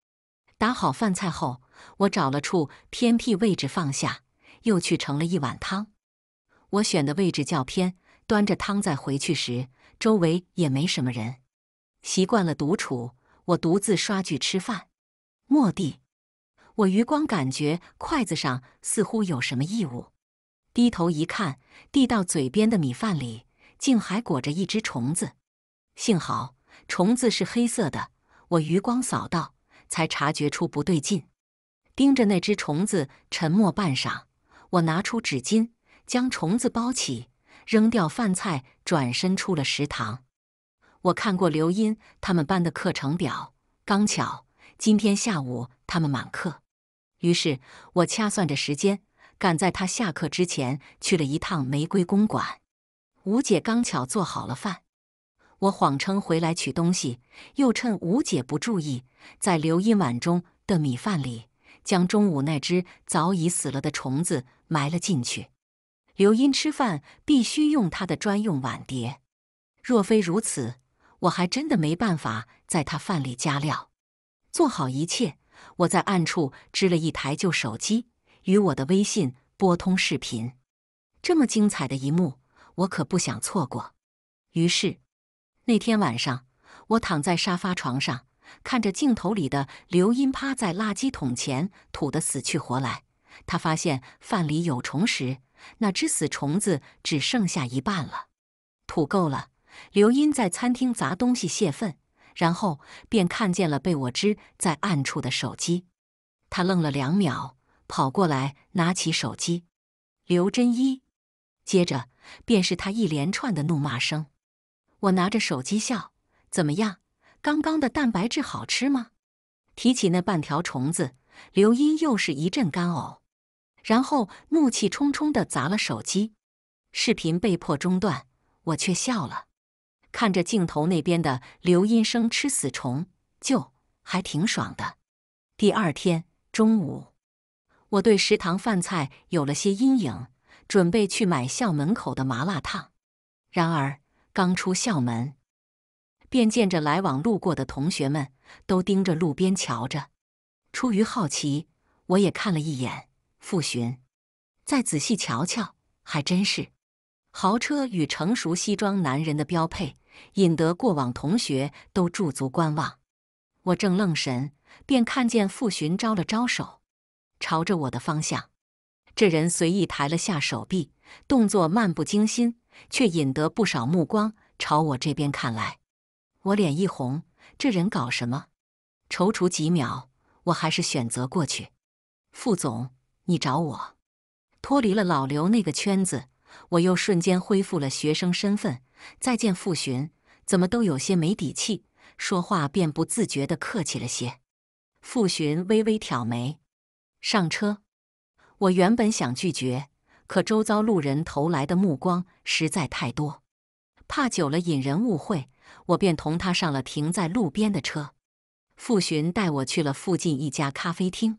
打好饭菜后，我找了处偏僻位置放下，又去盛了一碗汤。我选的位置较偏，端着汤再回去时，周围也没什么人。习惯了独处，我独自刷剧吃饭。末地。我余光感觉筷子上似乎有什么异物，低头一看，递到嘴边的米饭里竟还裹着一只虫子。幸好虫子是黑色的，我余光扫到，才察觉出不对劲。盯着那只虫子，沉默半晌，我拿出纸巾将虫子包起，扔掉饭菜，转身出了食堂。我看过刘英他们班的课程表，刚巧今天下午他们满课。于是我掐算着时间，赶在他下课之前去了一趟玫瑰公馆。吴姐刚巧做好了饭，我谎称回来取东西，又趁吴姐不注意，在刘英碗中的米饭里将中午那只早已死了的虫子埋了进去。刘英吃饭必须用她的专用碗碟，若非如此，我还真的没办法在她饭里加料。做好一切。我在暗处支了一台旧手机，与我的微信拨通视频。这么精彩的一幕，我可不想错过。于是，那天晚上，我躺在沙发床上，看着镜头里的刘音趴在垃圾桶前吐得死去活来。他发现饭里有虫时，那只死虫子只剩下一半了。吐够了，刘音在餐厅砸东西泄愤。然后便看见了被我支在暗处的手机，他愣了两秒，跑过来拿起手机。刘真一，接着便是他一连串的怒骂声。我拿着手机笑，怎么样？刚刚的蛋白质好吃吗？提起那半条虫子，刘音又是一阵干呕，然后怒气冲冲地砸了手机。视频被迫中断，我却笑了。看着镜头那边的刘音生吃死虫，就还挺爽的。第二天中午，我对食堂饭菜有了些阴影，准备去买校门口的麻辣烫。然而刚出校门，便见着来往路过的同学们都盯着路边瞧着。出于好奇，我也看了一眼复寻，再仔细瞧瞧，还真是豪车与成熟西装男人的标配。引得过往同学都驻足观望。我正愣神，便看见傅寻招了招手，朝着我的方向。这人随意抬了下手臂，动作漫不经心，却引得不少目光朝我这边看来。我脸一红，这人搞什么？踌躇几秒，我还是选择过去。傅总，你找我？脱离了老刘那个圈子，我又瞬间恢复了学生身份。再见，傅寻，怎么都有些没底气，说话便不自觉的客气了些。傅寻微微挑眉，上车。我原本想拒绝，可周遭路人投来的目光实在太多，怕久了引人误会，我便同他上了停在路边的车。傅寻带我去了附近一家咖啡厅，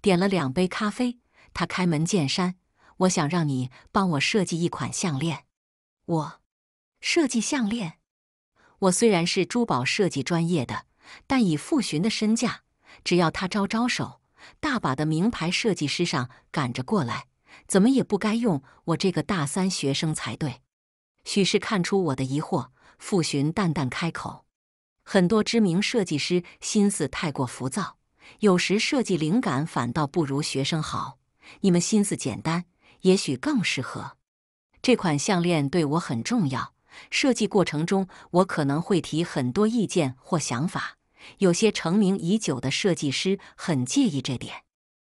点了两杯咖啡。他开门见山：“我想让你帮我设计一款项链。”我。设计项链，我虽然是珠宝设计专业的，但以傅寻的身价，只要他招招手，大把的名牌设计师上赶着过来，怎么也不该用我这个大三学生才对。许是看出我的疑惑，傅寻淡淡开口：“很多知名设计师心思太过浮躁，有时设计灵感反倒不如学生好。你们心思简单，也许更适合。这款项链对我很重要。”设计过程中，我可能会提很多意见或想法，有些成名已久的设计师很介意这点。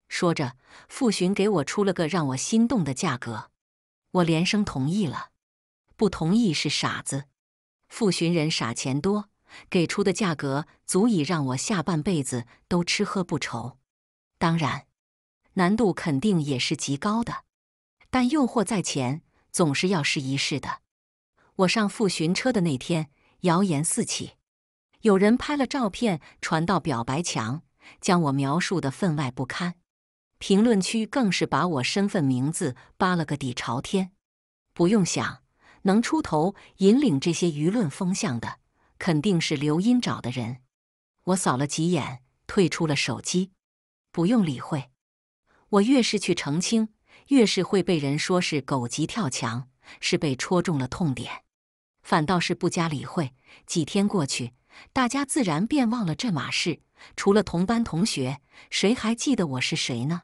说着，傅寻给我出了个让我心动的价格，我连声同意了。不同意是傻子。傅寻人傻钱多，给出的价格足以让我下半辈子都吃喝不愁。当然，难度肯定也是极高的，但诱惑在前，总是要试一试的。我上复巡车的那天，谣言四起，有人拍了照片传到表白墙，将我描述的分外不堪。评论区更是把我身份、名字扒了个底朝天。不用想，能出头引领这些舆论风向的，肯定是刘音找的人。我扫了几眼，退出了手机，不用理会。我越是去澄清，越是会被人说是狗急跳墙，是被戳中了痛点。反倒是不加理会。几天过去，大家自然便忘了这码事。除了同班同学，谁还记得我是谁呢？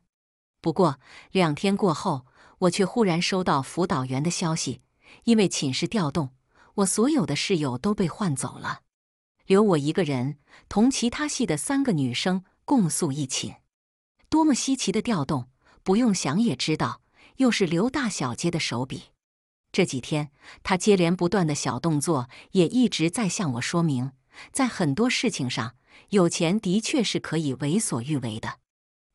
不过两天过后，我却忽然收到辅导员的消息，因为寝室调动，我所有的室友都被换走了，留我一个人同其他系的三个女生共宿一寝。多么稀奇的调动！不用想也知道，又是刘大小姐的手笔。这几天，他接连不断的小动作也一直在向我说明，在很多事情上，有钱的确是可以为所欲为的。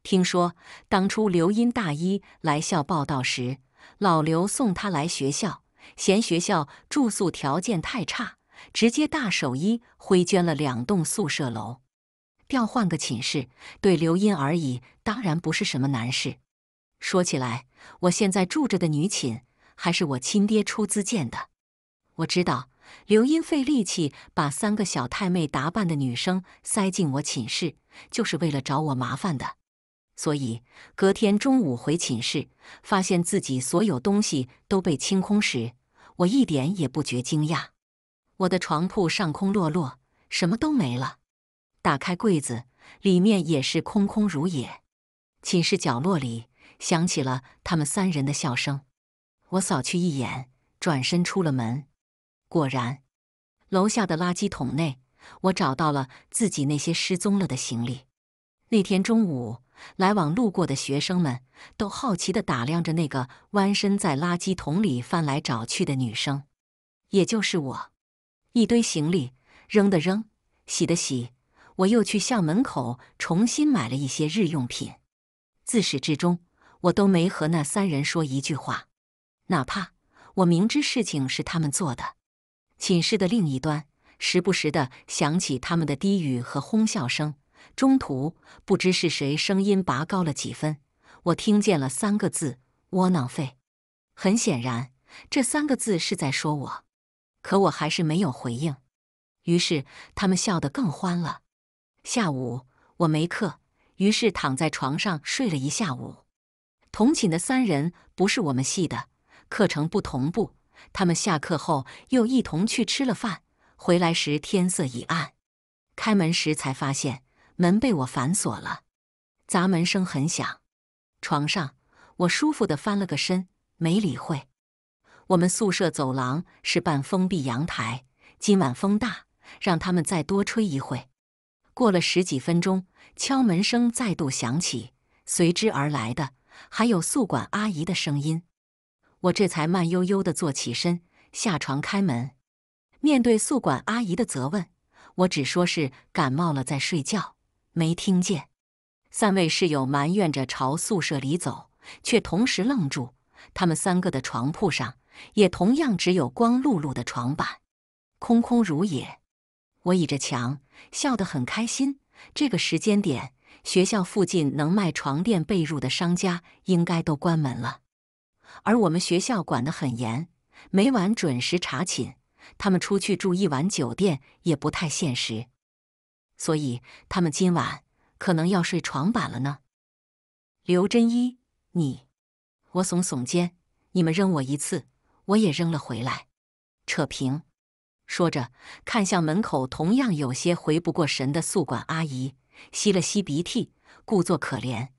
听说当初刘音大一来校报道时，老刘送他来学校，嫌学校住宿条件太差，直接大手一挥捐了两栋宿舍楼，调换个寝室，对刘音而已，当然不是什么难事。说起来，我现在住着的女寝。还是我亲爹出资建的。我知道刘英费力气把三个小太妹打扮的女生塞进我寝室，就是为了找我麻烦的。所以隔天中午回寝室，发现自己所有东西都被清空时，我一点也不觉惊讶。我的床铺上空落落，什么都没了。打开柜子，里面也是空空如也。寝室角落里响起了他们三人的笑声。我扫去一眼，转身出了门。果然，楼下的垃圾桶内，我找到了自己那些失踪了的行李。那天中午，来往路过的学生们都好奇地打量着那个弯身在垃圾桶里翻来找去的女生，也就是我。一堆行李扔的扔，洗的洗，我又去校门口重新买了一些日用品。自始至终，我都没和那三人说一句话。哪怕我明知事情是他们做的，寝室的另一端时不时的响起他们的低语和哄笑声。中途不知是谁声音拔高了几分，我听见了三个字“窝囊废”。很显然，这三个字是在说我，可我还是没有回应。于是他们笑得更欢了。下午我没课，于是躺在床上睡了一下午。同寝的三人不是我们系的。课程不同步，他们下课后又一同去吃了饭。回来时天色已暗，开门时才发现门被我反锁了，砸门声很响。床上，我舒服的翻了个身，没理会。我们宿舍走廊是半封闭阳台，今晚风大，让他们再多吹一会。过了十几分钟，敲门声再度响起，随之而来的还有宿管阿姨的声音。我这才慢悠悠地坐起身，下床开门。面对宿管阿姨的责问，我只说是感冒了，在睡觉，没听见。三位室友埋怨着朝宿舍里走，却同时愣住。他们三个的床铺上，也同样只有光露露的床板，空空如也。我倚着墙，笑得很开心。这个时间点，学校附近能卖床垫被褥的商家应该都关门了。而我们学校管得很严，每晚准时查寝。他们出去住一晚酒店也不太现实，所以他们今晚可能要睡床板了呢。刘真一，你，我耸耸肩，你们扔我一次，我也扔了回来，扯平。说着，看向门口同样有些回不过神的宿管阿姨，吸了吸鼻涕，故作可怜。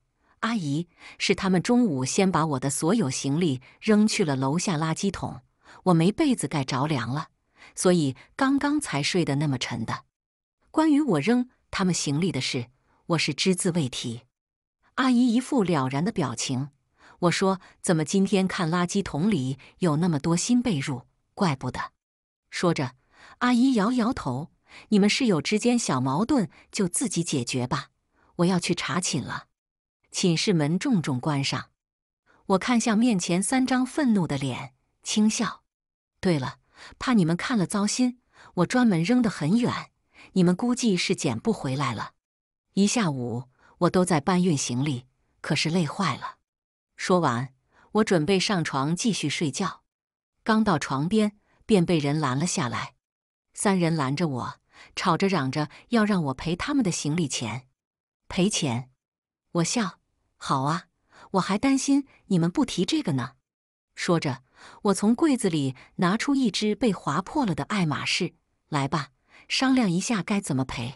阿姨是他们中午先把我的所有行李扔去了楼下垃圾桶，我没被子盖着凉了，所以刚刚才睡得那么沉的。关于我扔他们行李的事，我是只字未提。阿姨一副了然的表情，我说：“怎么今天看垃圾桶里有那么多新被褥，怪不得。”说着，阿姨摇摇头：“你们室友之间小矛盾就自己解决吧，我要去查寝了。”寝室门重重关上，我看向面前三张愤怒的脸，轻笑。对了，怕你们看了糟心，我专门扔得很远，你们估计是捡不回来了。一下午我都在搬运行李，可是累坏了。说完，我准备上床继续睡觉，刚到床边便被人拦了下来。三人拦着我，吵着嚷着要让我赔他们的行李钱。赔钱？我笑。好啊，我还担心你们不提这个呢。说着，我从柜子里拿出一只被划破了的爱马仕。来吧，商量一下该怎么赔。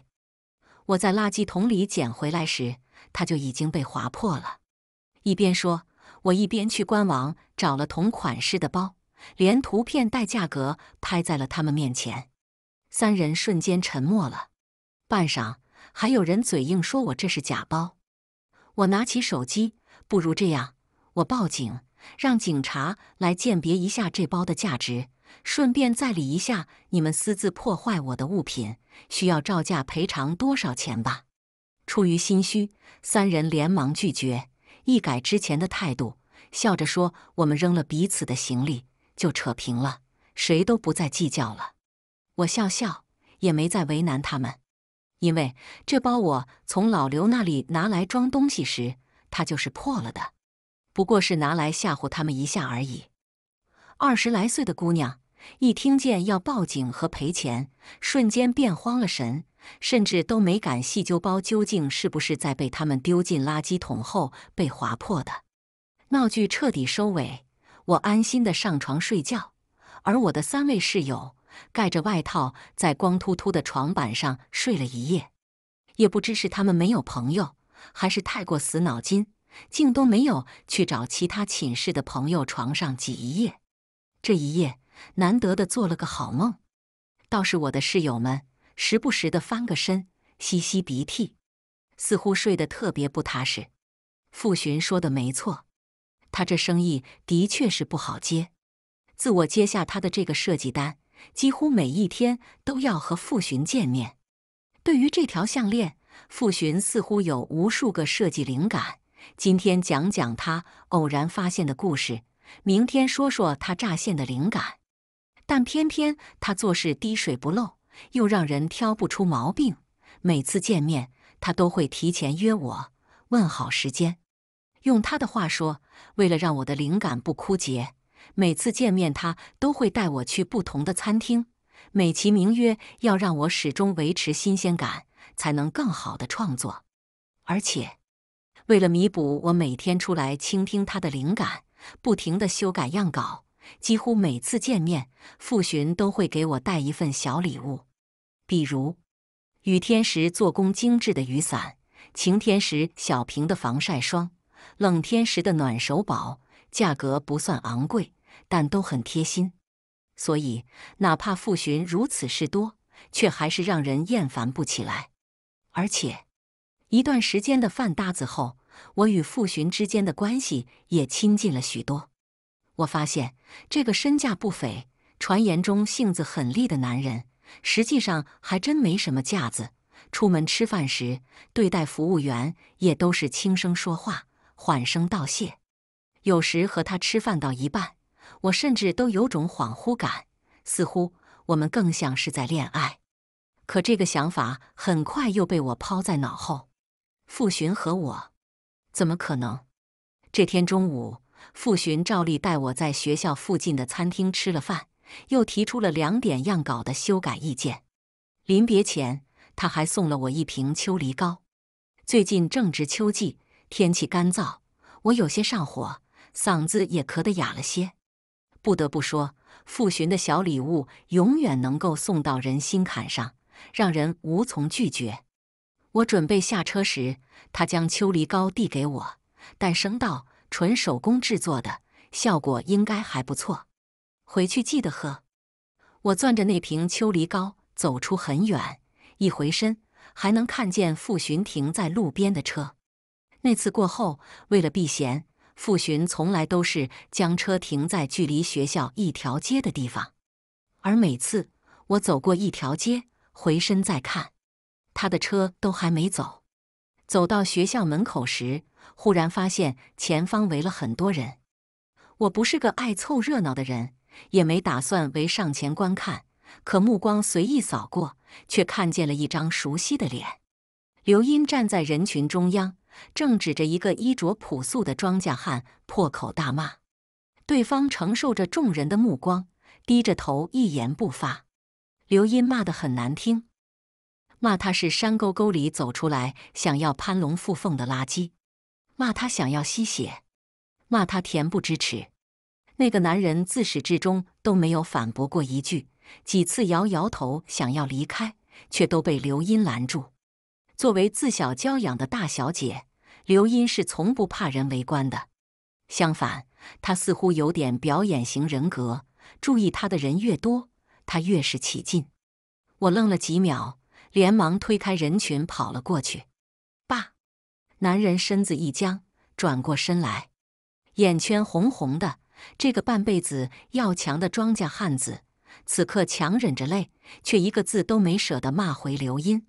我在垃圾桶里捡回来时，它就已经被划破了。一边说，我一边去官网找了同款式的包，连图片带价格拍在了他们面前。三人瞬间沉默了，半晌，还有人嘴硬说我这是假包。我拿起手机，不如这样，我报警，让警察来鉴别一下这包的价值，顺便再理一下你们私自破坏我的物品，需要照价赔偿多少钱吧。出于心虚，三人连忙拒绝，一改之前的态度，笑着说：“我们扔了彼此的行李，就扯平了，谁都不再计较了。”我笑笑，也没再为难他们。因为这包我从老刘那里拿来装东西时，它就是破了的，不过是拿来吓唬他们一下而已。二十来岁的姑娘一听见要报警和赔钱，瞬间变慌了神，甚至都没敢细究包究竟是不是在被他们丢进垃圾桶后被划破的。闹剧彻底收尾，我安心的上床睡觉，而我的三位室友。盖着外套在光秃秃的床板上睡了一夜，也不知是他们没有朋友，还是太过死脑筋，竟都没有去找其他寝室的朋友床上挤一夜。这一夜难得的做了个好梦，倒是我的室友们时不时的翻个身，吸吸鼻涕，似乎睡得特别不踏实。傅寻说的没错，他这生意的确是不好接。自我接下他的这个设计单。几乎每一天都要和傅寻见面。对于这条项链，傅寻似乎有无数个设计灵感。今天讲讲他偶然发现的故事，明天说说他乍现的灵感。但偏偏他做事滴水不漏，又让人挑不出毛病。每次见面，他都会提前约我，问好时间。用他的话说：“为了让我的灵感不枯竭。”每次见面，他都会带我去不同的餐厅，美其名曰要让我始终维持新鲜感，才能更好的创作。而且，为了弥补我每天出来倾听他的灵感，不停的修改样稿，几乎每次见面，傅寻都会给我带一份小礼物，比如雨天时做工精致的雨伞，晴天时小瓶的防晒霜，冷天时的暖手宝，价格不算昂贵。但都很贴心，所以哪怕傅寻如此事多，却还是让人厌烦不起来。而且，一段时间的饭搭子后，我与傅寻之间的关系也亲近了许多。我发现，这个身价不菲、传言中性子狠厉的男人，实际上还真没什么架子。出门吃饭时，对待服务员也都是轻声说话、缓声道谢。有时和他吃饭到一半。我甚至都有种恍惚感，似乎我们更像是在恋爱，可这个想法很快又被我抛在脑后。傅寻和我，怎么可能？这天中午，傅寻照例带我在学校附近的餐厅吃了饭，又提出了两点样稿的修改意见。临别前，他还送了我一瓶秋梨膏。最近正值秋季，天气干燥，我有些上火，嗓子也咳得哑了些。不得不说，傅寻的小礼物永远能够送到人心坎上，让人无从拒绝。我准备下车时，他将秋梨膏递给我，但声道：“纯手工制作的，效果应该还不错，回去记得喝。”我攥着那瓶秋梨膏走出很远，一回身还能看见傅寻停在路边的车。那次过后，为了避嫌。傅寻从来都是将车停在距离学校一条街的地方，而每次我走过一条街，回身再看，他的车都还没走。走到学校门口时，忽然发现前方围了很多人。我不是个爱凑热闹的人，也没打算围上前观看，可目光随意扫过，却看见了一张熟悉的脸。刘英站在人群中央。正指着一个衣着朴素的庄稼汉破口大骂，对方承受着众人的目光，低着头一言不发。刘音骂得很难听，骂他是山沟沟里走出来想要攀龙附凤的垃圾，骂他想要吸血，骂他恬不知耻。那个男人自始至终都没有反驳过一句，几次摇摇头想要离开，却都被刘音拦住。作为自小娇养的大小姐，刘英是从不怕人围观的。相反，她似乎有点表演型人格，注意她的人越多，她越是起劲。我愣了几秒，连忙推开人群跑了过去。爸，男人身子一僵，转过身来，眼圈红红的。这个半辈子要强的庄稼汉子，此刻强忍着泪，却一个字都没舍得骂回刘英。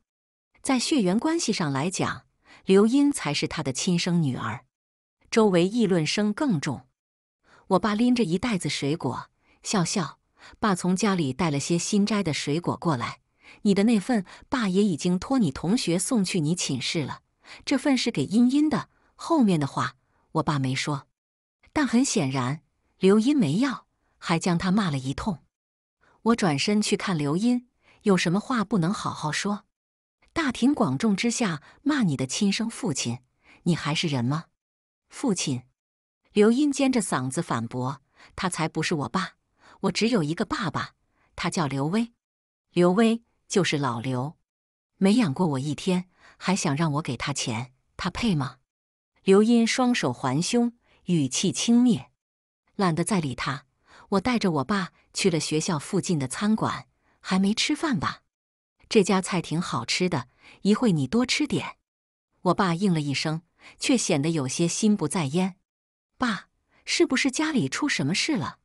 在血缘关系上来讲，刘英才是他的亲生女儿。周围议论声更重。我爸拎着一袋子水果，笑笑。爸从家里带了些新摘的水果过来，你的那份，爸也已经托你同学送去你寝室了。这份是给茵茵的。后面的话，我爸没说，但很显然，刘茵没要，还将他骂了一通。我转身去看刘茵，有什么话不能好好说？大庭广众之下骂你的亲生父亲，你还是人吗？父亲，刘英尖着嗓子反驳：“他才不是我爸，我只有一个爸爸，他叫刘威，刘威就是老刘，没养过我一天，还想让我给他钱，他配吗？”刘英双手环胸，语气轻蔑，懒得再理他。我带着我爸去了学校附近的餐馆，还没吃饭吧？这家菜挺好吃的，一会你多吃点。我爸应了一声，却显得有些心不在焉。爸，是不是家里出什么事了？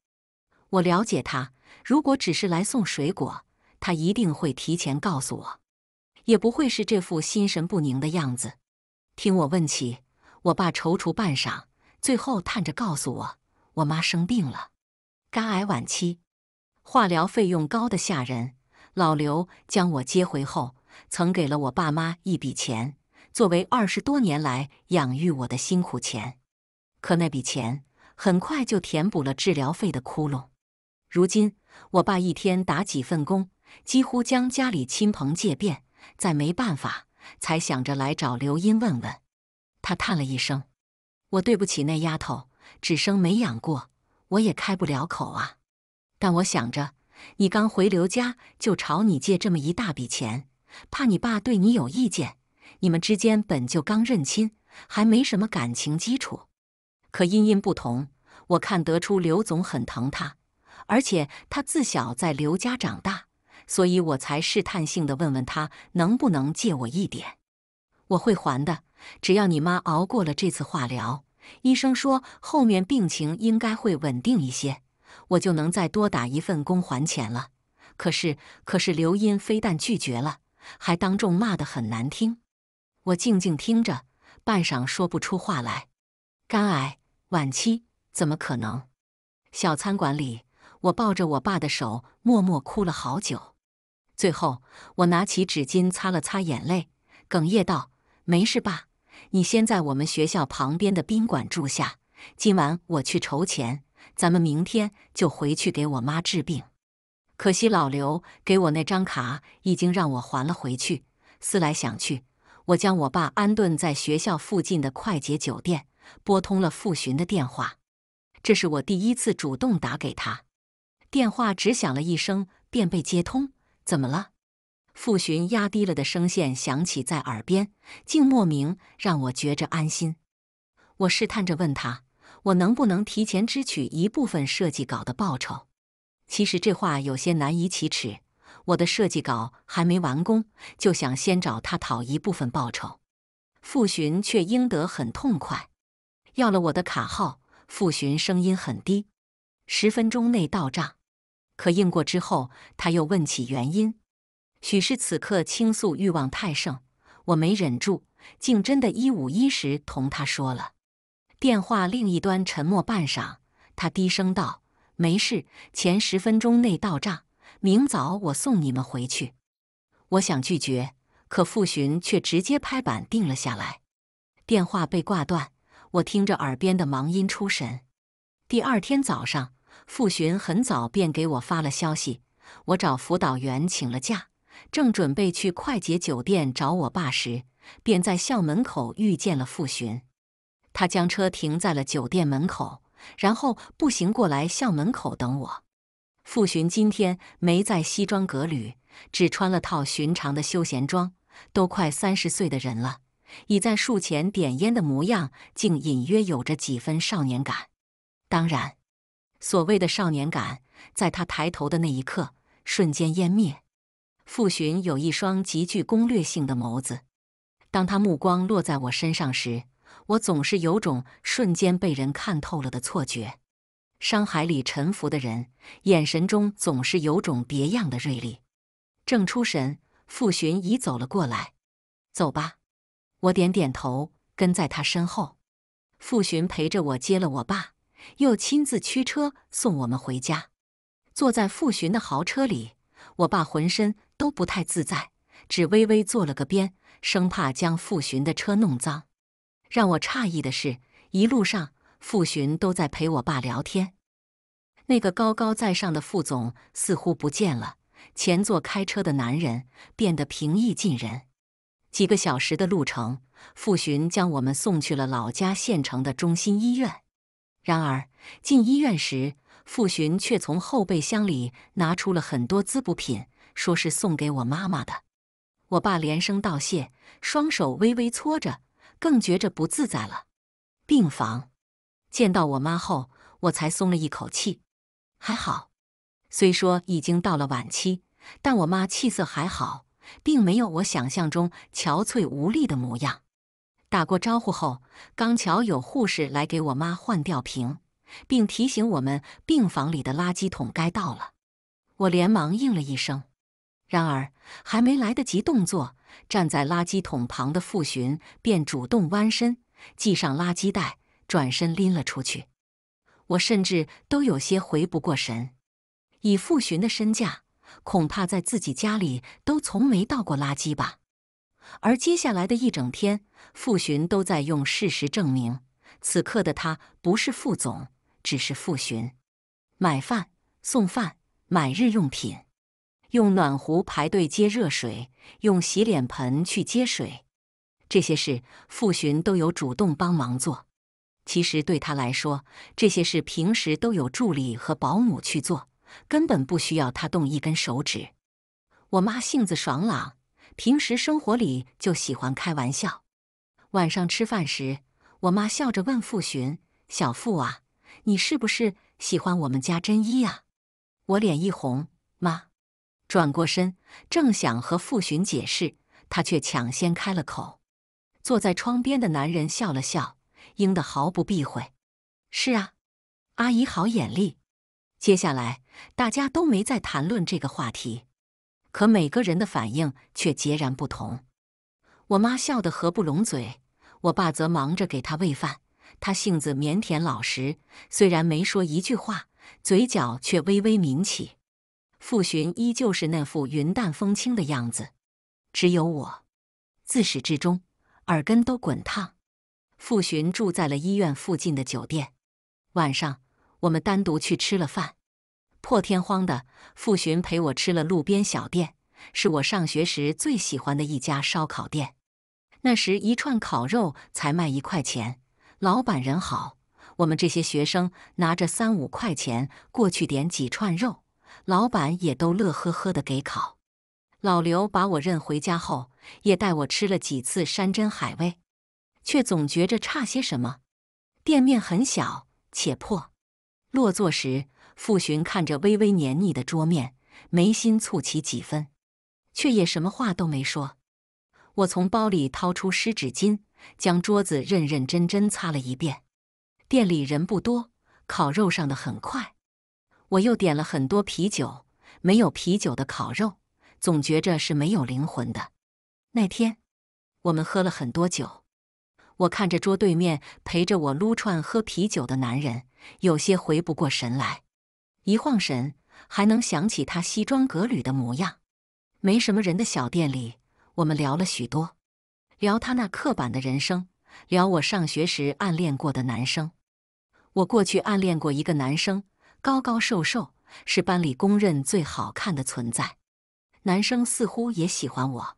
我了解他，如果只是来送水果，他一定会提前告诉我，也不会是这副心神不宁的样子。听我问起，我爸踌躇半晌，最后叹着告诉我，我妈生病了，肝癌晚期，化疗费用高的吓人。老刘将我接回后，曾给了我爸妈一笔钱，作为二十多年来养育我的辛苦钱。可那笔钱很快就填补了治疗费的窟窿。如今我爸一天打几份工，几乎将家里亲朋借遍，再没办法，才想着来找刘英问问。他叹了一声：“我对不起那丫头，只生没养过，我也开不了口啊。”但我想着。你刚回刘家就朝你借这么一大笔钱，怕你爸对你有意见。你们之间本就刚认亲，还没什么感情基础。可茵茵不同，我看得出刘总很疼她，而且她自小在刘家长大，所以我才试探性地问问他能不能借我一点，我会还的。只要你妈熬过了这次化疗，医生说后面病情应该会稳定一些。我就能再多打一份工还钱了，可是，可是刘英非但拒绝了，还当众骂得很难听。我静静听着，半晌说不出话来。肝癌晚期，怎么可能？小餐馆里，我抱着我爸的手，默默哭了好久。最后，我拿起纸巾擦了擦眼泪，哽咽道：“没事，爸，你先在我们学校旁边的宾馆住下，今晚我去筹钱。”咱们明天就回去给我妈治病。可惜老刘给我那张卡已经让我还了回去。思来想去，我将我爸安顿在学校附近的快捷酒店，拨通了傅寻的电话。这是我第一次主动打给他。电话只响了一声便被接通。怎么了？傅寻压低了的声线响起在耳边，竟莫名让我觉着安心。我试探着问他。我能不能提前支取一部分设计稿的报酬？其实这话有些难以启齿。我的设计稿还没完工，就想先找他讨一部分报酬。傅寻却应得很痛快，要了我的卡号。傅寻声音很低，十分钟内到账。可应过之后，他又问起原因，许是此刻倾诉欲望太盛，我没忍住，竟真的一五一十同他说了。电话另一端沉默半晌，他低声道：“没事，前十分钟内到账。明早我送你们回去。”我想拒绝，可傅寻却直接拍板定了下来。电话被挂断，我听着耳边的忙音出神。第二天早上，傅寻很早便给我发了消息。我找辅导员请了假，正准备去快捷酒店找我爸时，便在校门口遇见了傅寻。他将车停在了酒店门口，然后步行过来校门口等我。傅寻今天没在西装革履，只穿了套寻常的休闲装，都快三十岁的人了，倚在树前点烟的模样，竟隐约有着几分少年感。当然，所谓的少年感，在他抬头的那一刻瞬间湮灭。傅寻有一双极具攻略性的眸子，当他目光落在我身上时。我总是有种瞬间被人看透了的错觉，商海里沉浮的人眼神中总是有种别样的锐利。正出神，傅寻已走了过来。走吧，我点点头，跟在他身后。傅寻陪着我接了我爸，又亲自驱车送我们回家。坐在傅寻的豪车里，我爸浑身都不太自在，只微微坐了个边，生怕将傅寻的车弄脏。让我诧异的是，一路上傅寻都在陪我爸聊天。那个高高在上的副总似乎不见了，前座开车的男人变得平易近人。几个小时的路程，傅寻将我们送去了老家县城的中心医院。然而进医院时，傅寻却从后备箱里拿出了很多滋补品，说是送给我妈妈的。我爸连声道谢，双手微微搓着。更觉着不自在了。病房，见到我妈后，我才松了一口气，还好，虽说已经到了晚期，但我妈气色还好，并没有我想象中憔悴无力的模样。打过招呼后，刚巧有护士来给我妈换吊瓶，并提醒我们病房里的垃圾桶该倒了。我连忙应了一声，然而还没来得及动作。站在垃圾桶旁的傅寻便主动弯身系上垃圾袋，转身拎了出去。我甚至都有些回不过神。以傅寻的身价，恐怕在自己家里都从没倒过垃圾吧。而接下来的一整天，傅寻都在用事实证明，此刻的他不是副总，只是傅寻。买饭、送饭、买日用品，用暖壶排队接热水。用洗脸盆去接水，这些事傅寻都有主动帮忙做。其实对他来说，这些事平时都有助理和保姆去做，根本不需要他动一根手指。我妈性子爽朗，平时生活里就喜欢开玩笑。晚上吃饭时，我妈笑着问傅寻：“小傅啊，你是不是喜欢我们家真一呀？”我脸一红，妈。转过身，正想和傅寻解释，他却抢先开了口。坐在窗边的男人笑了笑，应得毫不避讳：“是啊，阿姨好眼力。”接下来，大家都没再谈论这个话题，可每个人的反应却截然不同。我妈笑得合不拢嘴，我爸则忙着给她喂饭。他性子腼腆老实，虽然没说一句话，嘴角却微微抿起。傅寻依旧是那副云淡风轻的样子，只有我，自始至终耳根都滚烫。傅寻住在了医院附近的酒店，晚上我们单独去吃了饭。破天荒的，傅寻陪我吃了路边小店，是我上学时最喜欢的一家烧烤店。那时一串烤肉才卖一块钱，老板人好，我们这些学生拿着三五块钱过去点几串肉。老板也都乐呵呵的给烤。老刘把我认回家后，也带我吃了几次山珍海味，却总觉着差些什么。店面很小且破。落座时，傅寻看着微微黏腻的桌面，眉心蹙起几分，却也什么话都没说。我从包里掏出湿纸巾，将桌子认认真真擦了一遍。店里人不多，烤肉上的很快。我又点了很多啤酒，没有啤酒的烤肉，总觉着是没有灵魂的。那天，我们喝了很多酒，我看着桌对面陪着我撸串喝啤酒的男人，有些回不过神来。一晃神，还能想起他西装革履的模样。没什么人的小店里，我们聊了许多，聊他那刻板的人生，聊我上学时暗恋过的男生。我过去暗恋过一个男生。高高瘦瘦，是班里公认最好看的存在。男生似乎也喜欢我，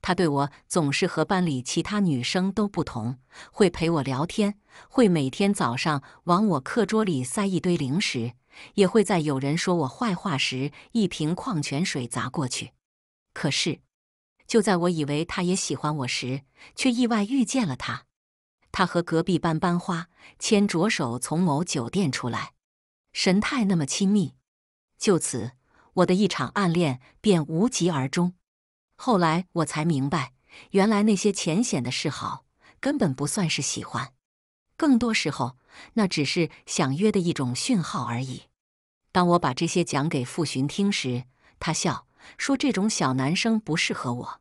他对我总是和班里其他女生都不同，会陪我聊天，会每天早上往我课桌里塞一堆零食，也会在有人说我坏话时一瓶矿泉水砸过去。可是，就在我以为他也喜欢我时，却意外遇见了他。他和隔壁班班花牵着手从某酒店出来。神态那么亲密，就此我的一场暗恋便无疾而终。后来我才明白，原来那些浅显的示好根本不算是喜欢，更多时候那只是想约的一种讯号而已。当我把这些讲给傅寻听时，他笑说：“这种小男生不适合我。”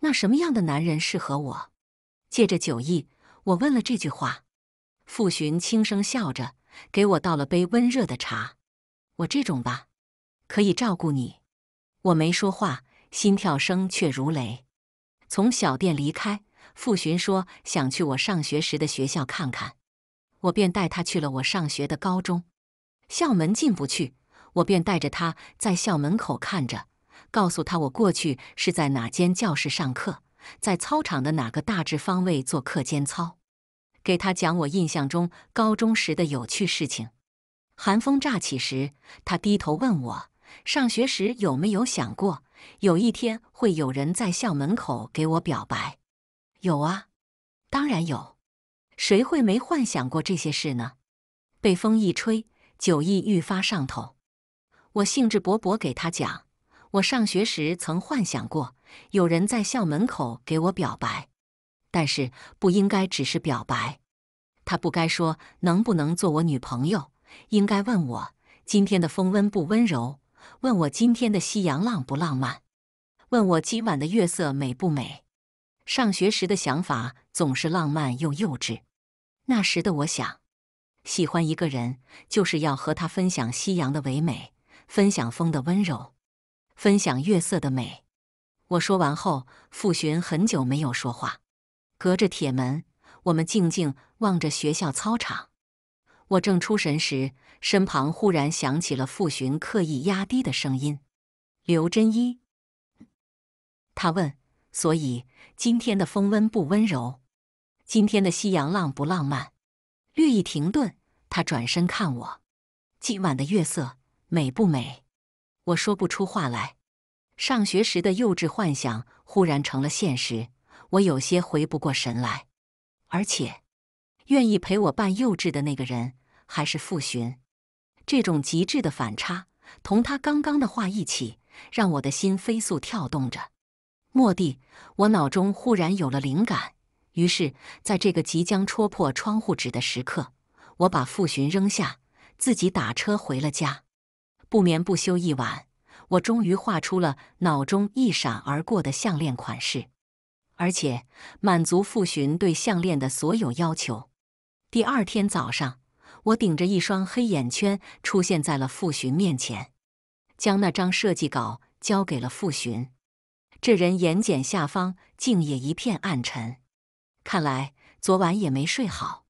那什么样的男人适合我？借着酒意，我问了这句话。傅寻轻声笑着。给我倒了杯温热的茶，我这种吧，可以照顾你。我没说话，心跳声却如雷。从小店离开，傅寻说想去我上学时的学校看看，我便带他去了我上学的高中。校门进不去，我便带着他在校门口看着，告诉他我过去是在哪间教室上课，在操场的哪个大致方位做课间操。给他讲我印象中高中时的有趣事情。寒风乍起时，他低头问我，上学时有没有想过有一天会有人在校门口给我表白？有啊，当然有，谁会没幻想过这些事呢？被风一吹，酒意愈发上头，我兴致勃勃给他讲，我上学时曾幻想过有人在校门口给我表白。但是不应该只是表白，他不该说能不能做我女朋友，应该问我今天的风温不温柔，问我今天的夕阳浪不浪漫，问我今晚的月色美不美。上学时的想法总是浪漫又幼稚，那时的我想，喜欢一个人就是要和他分享夕阳的唯美，分享风的温柔，分享月色的美。我说完后，傅寻很久没有说话。隔着铁门，我们静静望着学校操场。我正出神时，身旁忽然响起了傅寻刻意压低的声音：“刘真一。”他问：“所以今天的风温不温柔？今天的夕阳浪不浪漫？”略一停顿，他转身看我：“今晚的月色美不美？”我说不出话来。上学时的幼稚幻想忽然成了现实。我有些回不过神来，而且，愿意陪我扮幼稚的那个人还是傅寻，这种极致的反差同他刚刚的话一起，让我的心飞速跳动着。蓦地，我脑中忽然有了灵感，于是，在这个即将戳破窗户纸的时刻，我把傅寻扔下，自己打车回了家。不眠不休一晚，我终于画出了脑中一闪而过的项链款式。而且满足傅寻对项链的所有要求。第二天早上，我顶着一双黑眼圈出现在了傅寻面前，将那张设计稿交给了傅寻。这人眼睑下方竟也一片暗沉，看来昨晚也没睡好。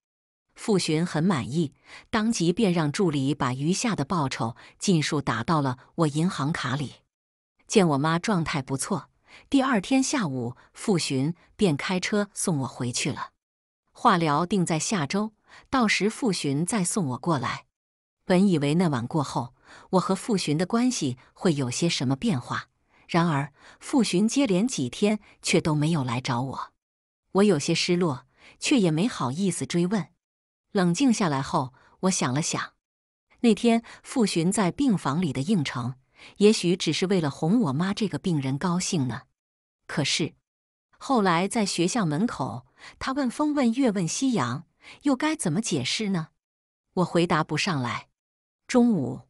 傅寻很满意，当即便让助理把余下的报酬尽数打到了我银行卡里。见我妈状态不错。第二天下午，傅寻便开车送我回去了。化疗定在下周，到时傅寻再送我过来。本以为那晚过后，我和傅寻的关系会有些什么变化，然而傅寻接连几天却都没有来找我。我有些失落，却也没好意思追问。冷静下来后，我想了想，那天傅寻在病房里的应承。也许只是为了哄我妈这个病人高兴呢。可是后来在学校门口，他问风，问月，问夕阳，又该怎么解释呢？我回答不上来。中午，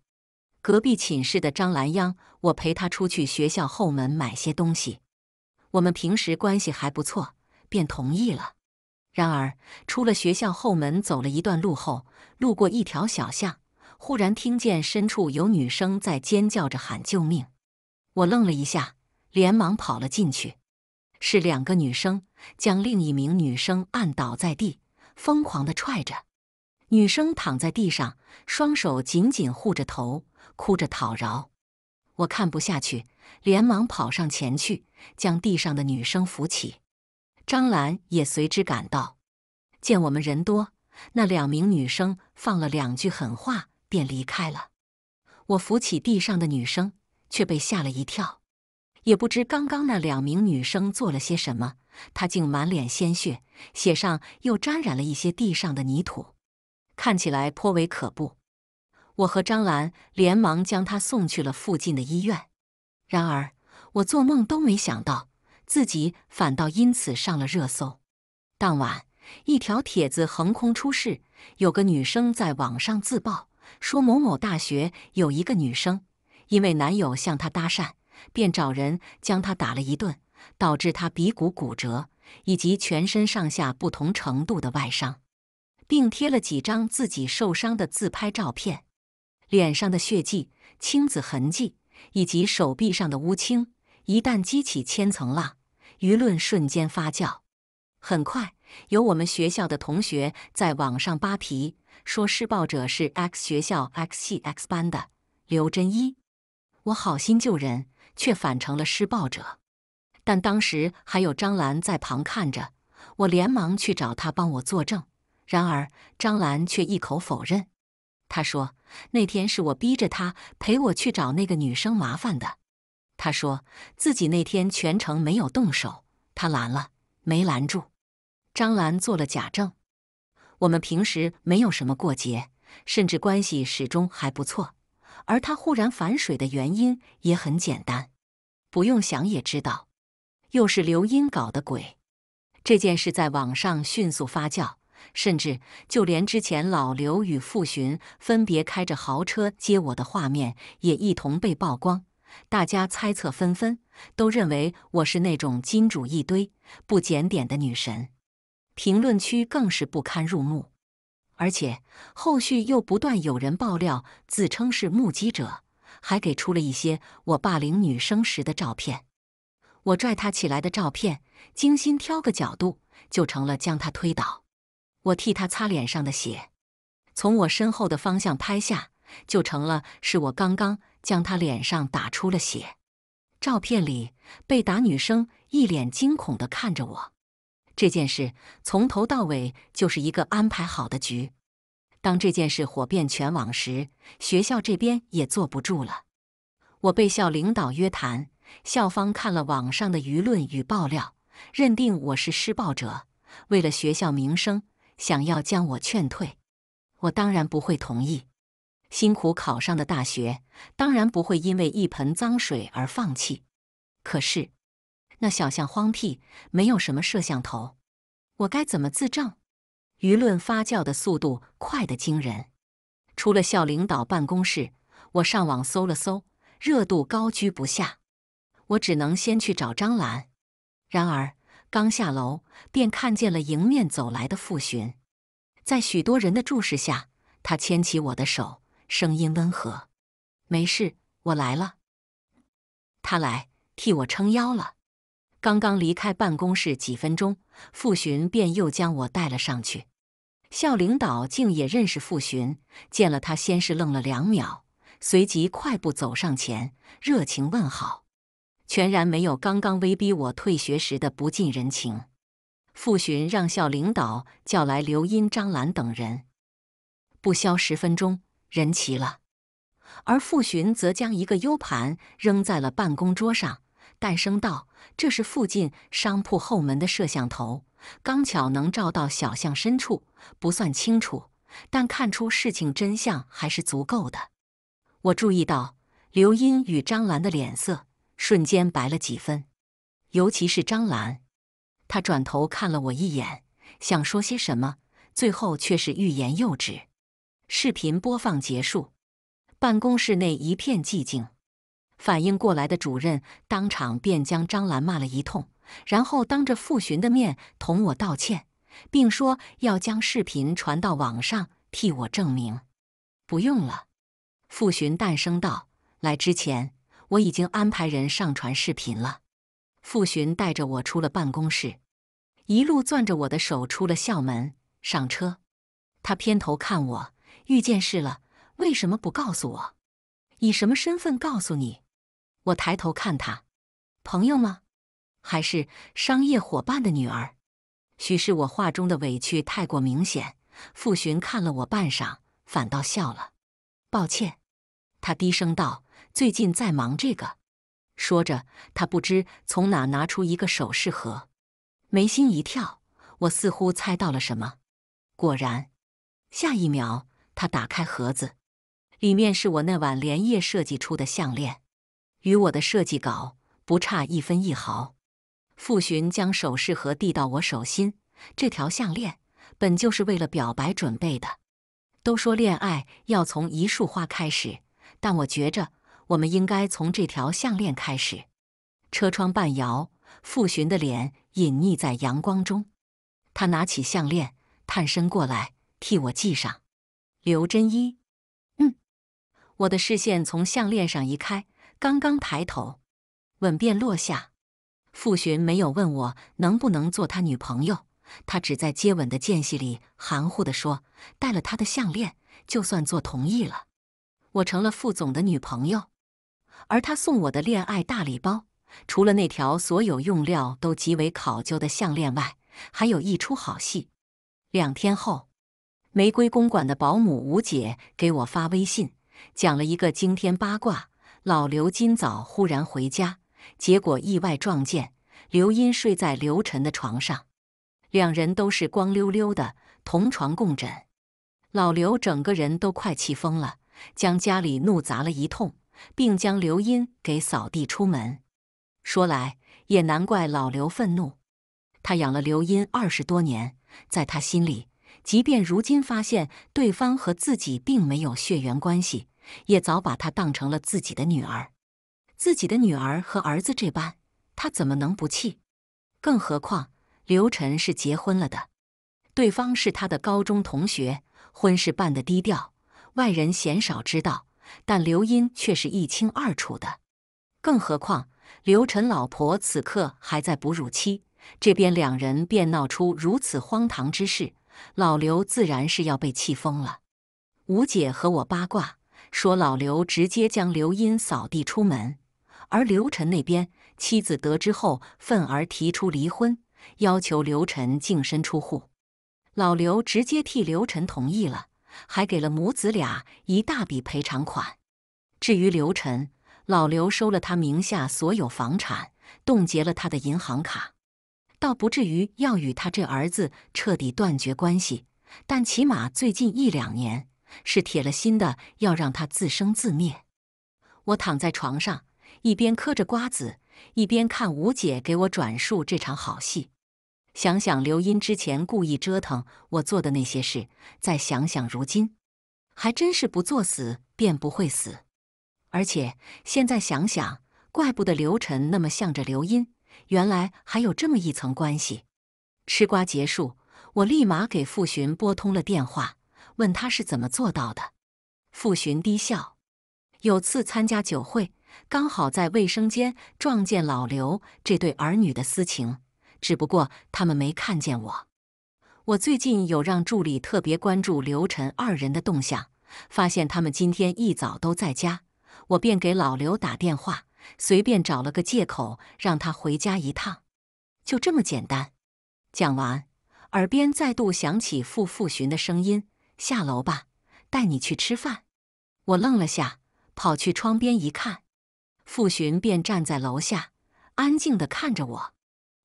隔壁寝室的张兰央我陪她出去学校后门买些东西。我们平时关系还不错，便同意了。然而，出了学校后门，走了一段路后，路过一条小巷。忽然听见深处有女生在尖叫着喊救命，我愣了一下，连忙跑了进去。是两个女生将另一名女生按倒在地，疯狂地踹着。女生躺在地上，双手紧紧护着头，哭着讨饶。我看不下去，连忙跑上前去将地上的女生扶起。张兰也随之赶到，见我们人多，那两名女生放了两句狠话。便离开了。我扶起地上的女生，却被吓了一跳。也不知刚刚那两名女生做了些什么，她竟满脸鲜血，血上又沾染了一些地上的泥土，看起来颇为可怖。我和张兰连忙将她送去了附近的医院。然而，我做梦都没想到，自己反倒因此上了热搜。当晚，一条帖子横空出世，有个女生在网上自曝。说某某大学有一个女生，因为男友向她搭讪，便找人将她打了一顿，导致她鼻骨骨折以及全身上下不同程度的外伤，并贴了几张自己受伤的自拍照片，脸上的血迹、青紫痕迹以及手臂上的乌青，一旦激起千层浪，舆论瞬间发酵，很快。有我们学校的同学在网上扒皮，说施暴者是 X 学校 X 系 X 班的刘真一。我好心救人，却反成了施暴者。但当时还有张兰在旁看着，我连忙去找他帮我作证。然而张兰却一口否认。他说那天是我逼着他陪我去找那个女生麻烦的。他说自己那天全程没有动手，他拦了，没拦住。张兰做了假证，我们平时没有什么过节，甚至关系始终还不错。而她忽然反水的原因也很简单，不用想也知道，又是刘英搞的鬼。这件事在网上迅速发酵，甚至就连之前老刘与傅寻分别开着豪车接我的画面也一同被曝光，大家猜测纷纷，都认为我是那种金主一堆、不检点的女神。评论区更是不堪入目，而且后续又不断有人爆料，自称是目击者，还给出了一些我霸凌女生时的照片。我拽她起来的照片，精心挑个角度，就成了将她推倒；我替她擦脸上的血，从我身后的方向拍下，就成了是我刚刚将她脸上打出了血。照片里被打女生一脸惊恐地看着我。这件事从头到尾就是一个安排好的局。当这件事火遍全网时，学校这边也坐不住了。我被校领导约谈，校方看了网上的舆论与爆料，认定我是施暴者，为了学校名声，想要将我劝退。我当然不会同意。辛苦考上的大学，当然不会因为一盆脏水而放弃。可是。那小巷荒僻，没有什么摄像头，我该怎么自证？舆论发酵的速度快得惊人。除了校领导办公室，我上网搜了搜，热度高居不下。我只能先去找张兰。然而刚下楼，便看见了迎面走来的傅寻。在许多人的注视下，他牵起我的手，声音温和：“没事，我来了。他来替我撑腰了。”刚刚离开办公室几分钟，傅寻便又将我带了上去。校领导竟也认识傅寻，见了他先是愣了两秒，随即快步走上前，热情问好，全然没有刚刚威逼我退学时的不近人情。傅寻让校领导叫来刘英、张兰等人，不消十分钟，人齐了。而傅寻则将一个 U 盘扔在了办公桌上，诞声道。这是附近商铺后门的摄像头，刚巧能照到小巷深处，不算清楚，但看出事情真相还是足够的。我注意到刘英与张兰的脸色瞬间白了几分，尤其是张兰，她转头看了我一眼，想说些什么，最后却是欲言又止。视频播放结束，办公室内一片寂静。反应过来的主任当场便将张兰骂了一通，然后当着傅寻的面同我道歉，并说要将视频传到网上替我证明。不用了，傅寻淡声道：“来之前我已经安排人上传视频了。”傅寻带着我出了办公室，一路攥着我的手出了校门，上车。他偏头看我：“遇见事了？为什么不告诉我？以什么身份告诉你？”我抬头看他，朋友吗？还是商业伙伴的女儿？许是我话中的委屈太过明显，傅巡看了我半晌，反倒笑了。抱歉，他低声道：“最近在忙这个。”说着，他不知从哪拿出一个首饰盒，眉心一跳，我似乎猜到了什么。果然，下一秒，他打开盒子，里面是我那晚连夜设计出的项链。与我的设计稿不差一分一毫。傅寻将首饰盒递到我手心，这条项链本就是为了表白准备的。都说恋爱要从一束花开始，但我觉着我们应该从这条项链开始。车窗半摇，傅寻的脸隐匿在阳光中。他拿起项链，探身过来替我系上。刘真一，嗯。我的视线从项链上移开。刚刚抬头，吻便落下。傅寻没有问我能不能做他女朋友，他只在接吻的间隙里含糊地说：“戴了他的项链，就算做同意了。”我成了傅总的女朋友，而他送我的恋爱大礼包，除了那条所有用料都极为考究的项链外，还有一出好戏。两天后，玫瑰公馆的保姆吴姐给我发微信，讲了一个惊天八卦。老刘今早忽然回家，结果意外撞见刘音睡在刘晨的床上，两人都是光溜溜的同床共枕。老刘整个人都快气疯了，将家里怒砸了一通，并将刘音给扫地出门。说来也难怪老刘愤怒，他养了刘音二十多年，在他心里，即便如今发现对方和自己并没有血缘关系。也早把他当成了自己的女儿，自己的女儿和儿子这般，他怎么能不气？更何况刘晨是结婚了的，对方是他的高中同学，婚事办得低调，外人鲜少知道，但刘音却是一清二楚的。更何况刘晨老婆此刻还在哺乳期，这边两人便闹出如此荒唐之事，老刘自然是要被气疯了。吴姐和我八卦。说老刘直接将刘英扫地出门，而刘晨那边妻子得知后愤而提出离婚，要求刘晨净身出户。老刘直接替刘晨同意了，还给了母子俩一大笔赔偿款。至于刘晨，老刘收了他名下所有房产，冻结了他的银行卡，倒不至于要与他这儿子彻底断绝关系，但起码最近一两年。是铁了心的要让他自生自灭。我躺在床上，一边嗑着瓜子，一边看吴姐给我转述这场好戏。想想刘音之前故意折腾我做的那些事，再想想如今，还真是不作死便不会死。而且现在想想，怪不得刘晨那么向着刘音，原来还有这么一层关系。吃瓜结束，我立马给傅寻拨通了电话。问他是怎么做到的？傅寻低笑。有次参加酒会，刚好在卫生间撞见老刘这对儿女的私情，只不过他们没看见我。我最近有让助理特别关注刘晨二人的动向，发现他们今天一早都在家，我便给老刘打电话，随便找了个借口让他回家一趟。就这么简单。讲完，耳边再度响起傅傅寻的声音。下楼吧，带你去吃饭。我愣了下，跑去窗边一看，傅寻便站在楼下，安静地看着我。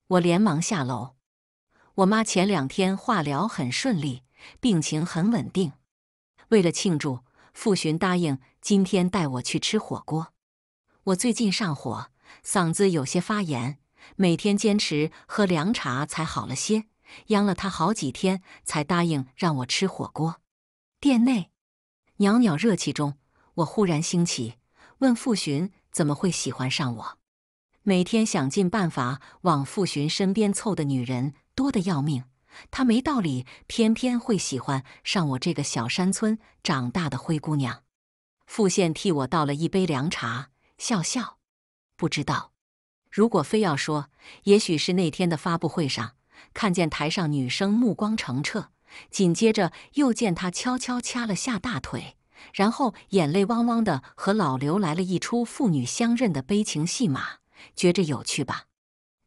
我连忙下楼。我妈前两天化疗很顺利，病情很稳定。为了庆祝，傅寻答应今天带我去吃火锅。我最近上火，嗓子有些发炎，每天坚持喝凉茶才好了些，央了他好几天才答应让我吃火锅。店内，袅袅热气中，我忽然兴起，问傅寻怎么会喜欢上我？每天想尽办法往傅寻身边凑的女人多得要命，他没道理，偏偏会喜欢上我这个小山村长大的灰姑娘。傅宪替我倒了一杯凉茶，笑笑，不知道。如果非要说，也许是那天的发布会上，看见台上女生目光澄澈。紧接着又见他悄悄掐了下大腿，然后眼泪汪汪的和老刘来了一出父女相认的悲情戏码，觉着有趣吧？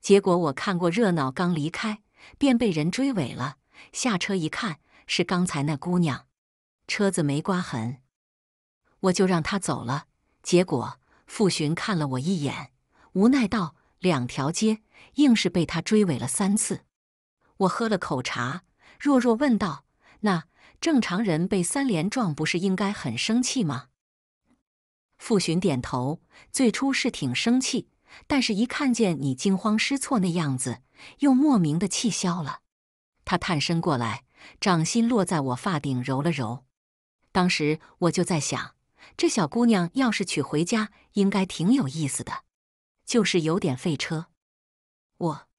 结果我看过热闹，刚离开便被人追尾了。下车一看，是刚才那姑娘，车子没刮痕，我就让她走了。结果傅寻看了我一眼，无奈道：“两条街，硬是被他追尾了三次。”我喝了口茶。若若问道：“那正常人被三连撞，不是应该很生气吗？”傅寻点头。最初是挺生气，但是一看见你惊慌失措那样子，又莫名的气消了。他探身过来，掌心落在我发顶，揉了揉。当时我就在想，这小姑娘要是娶回家，应该挺有意思的，就是有点费车。我。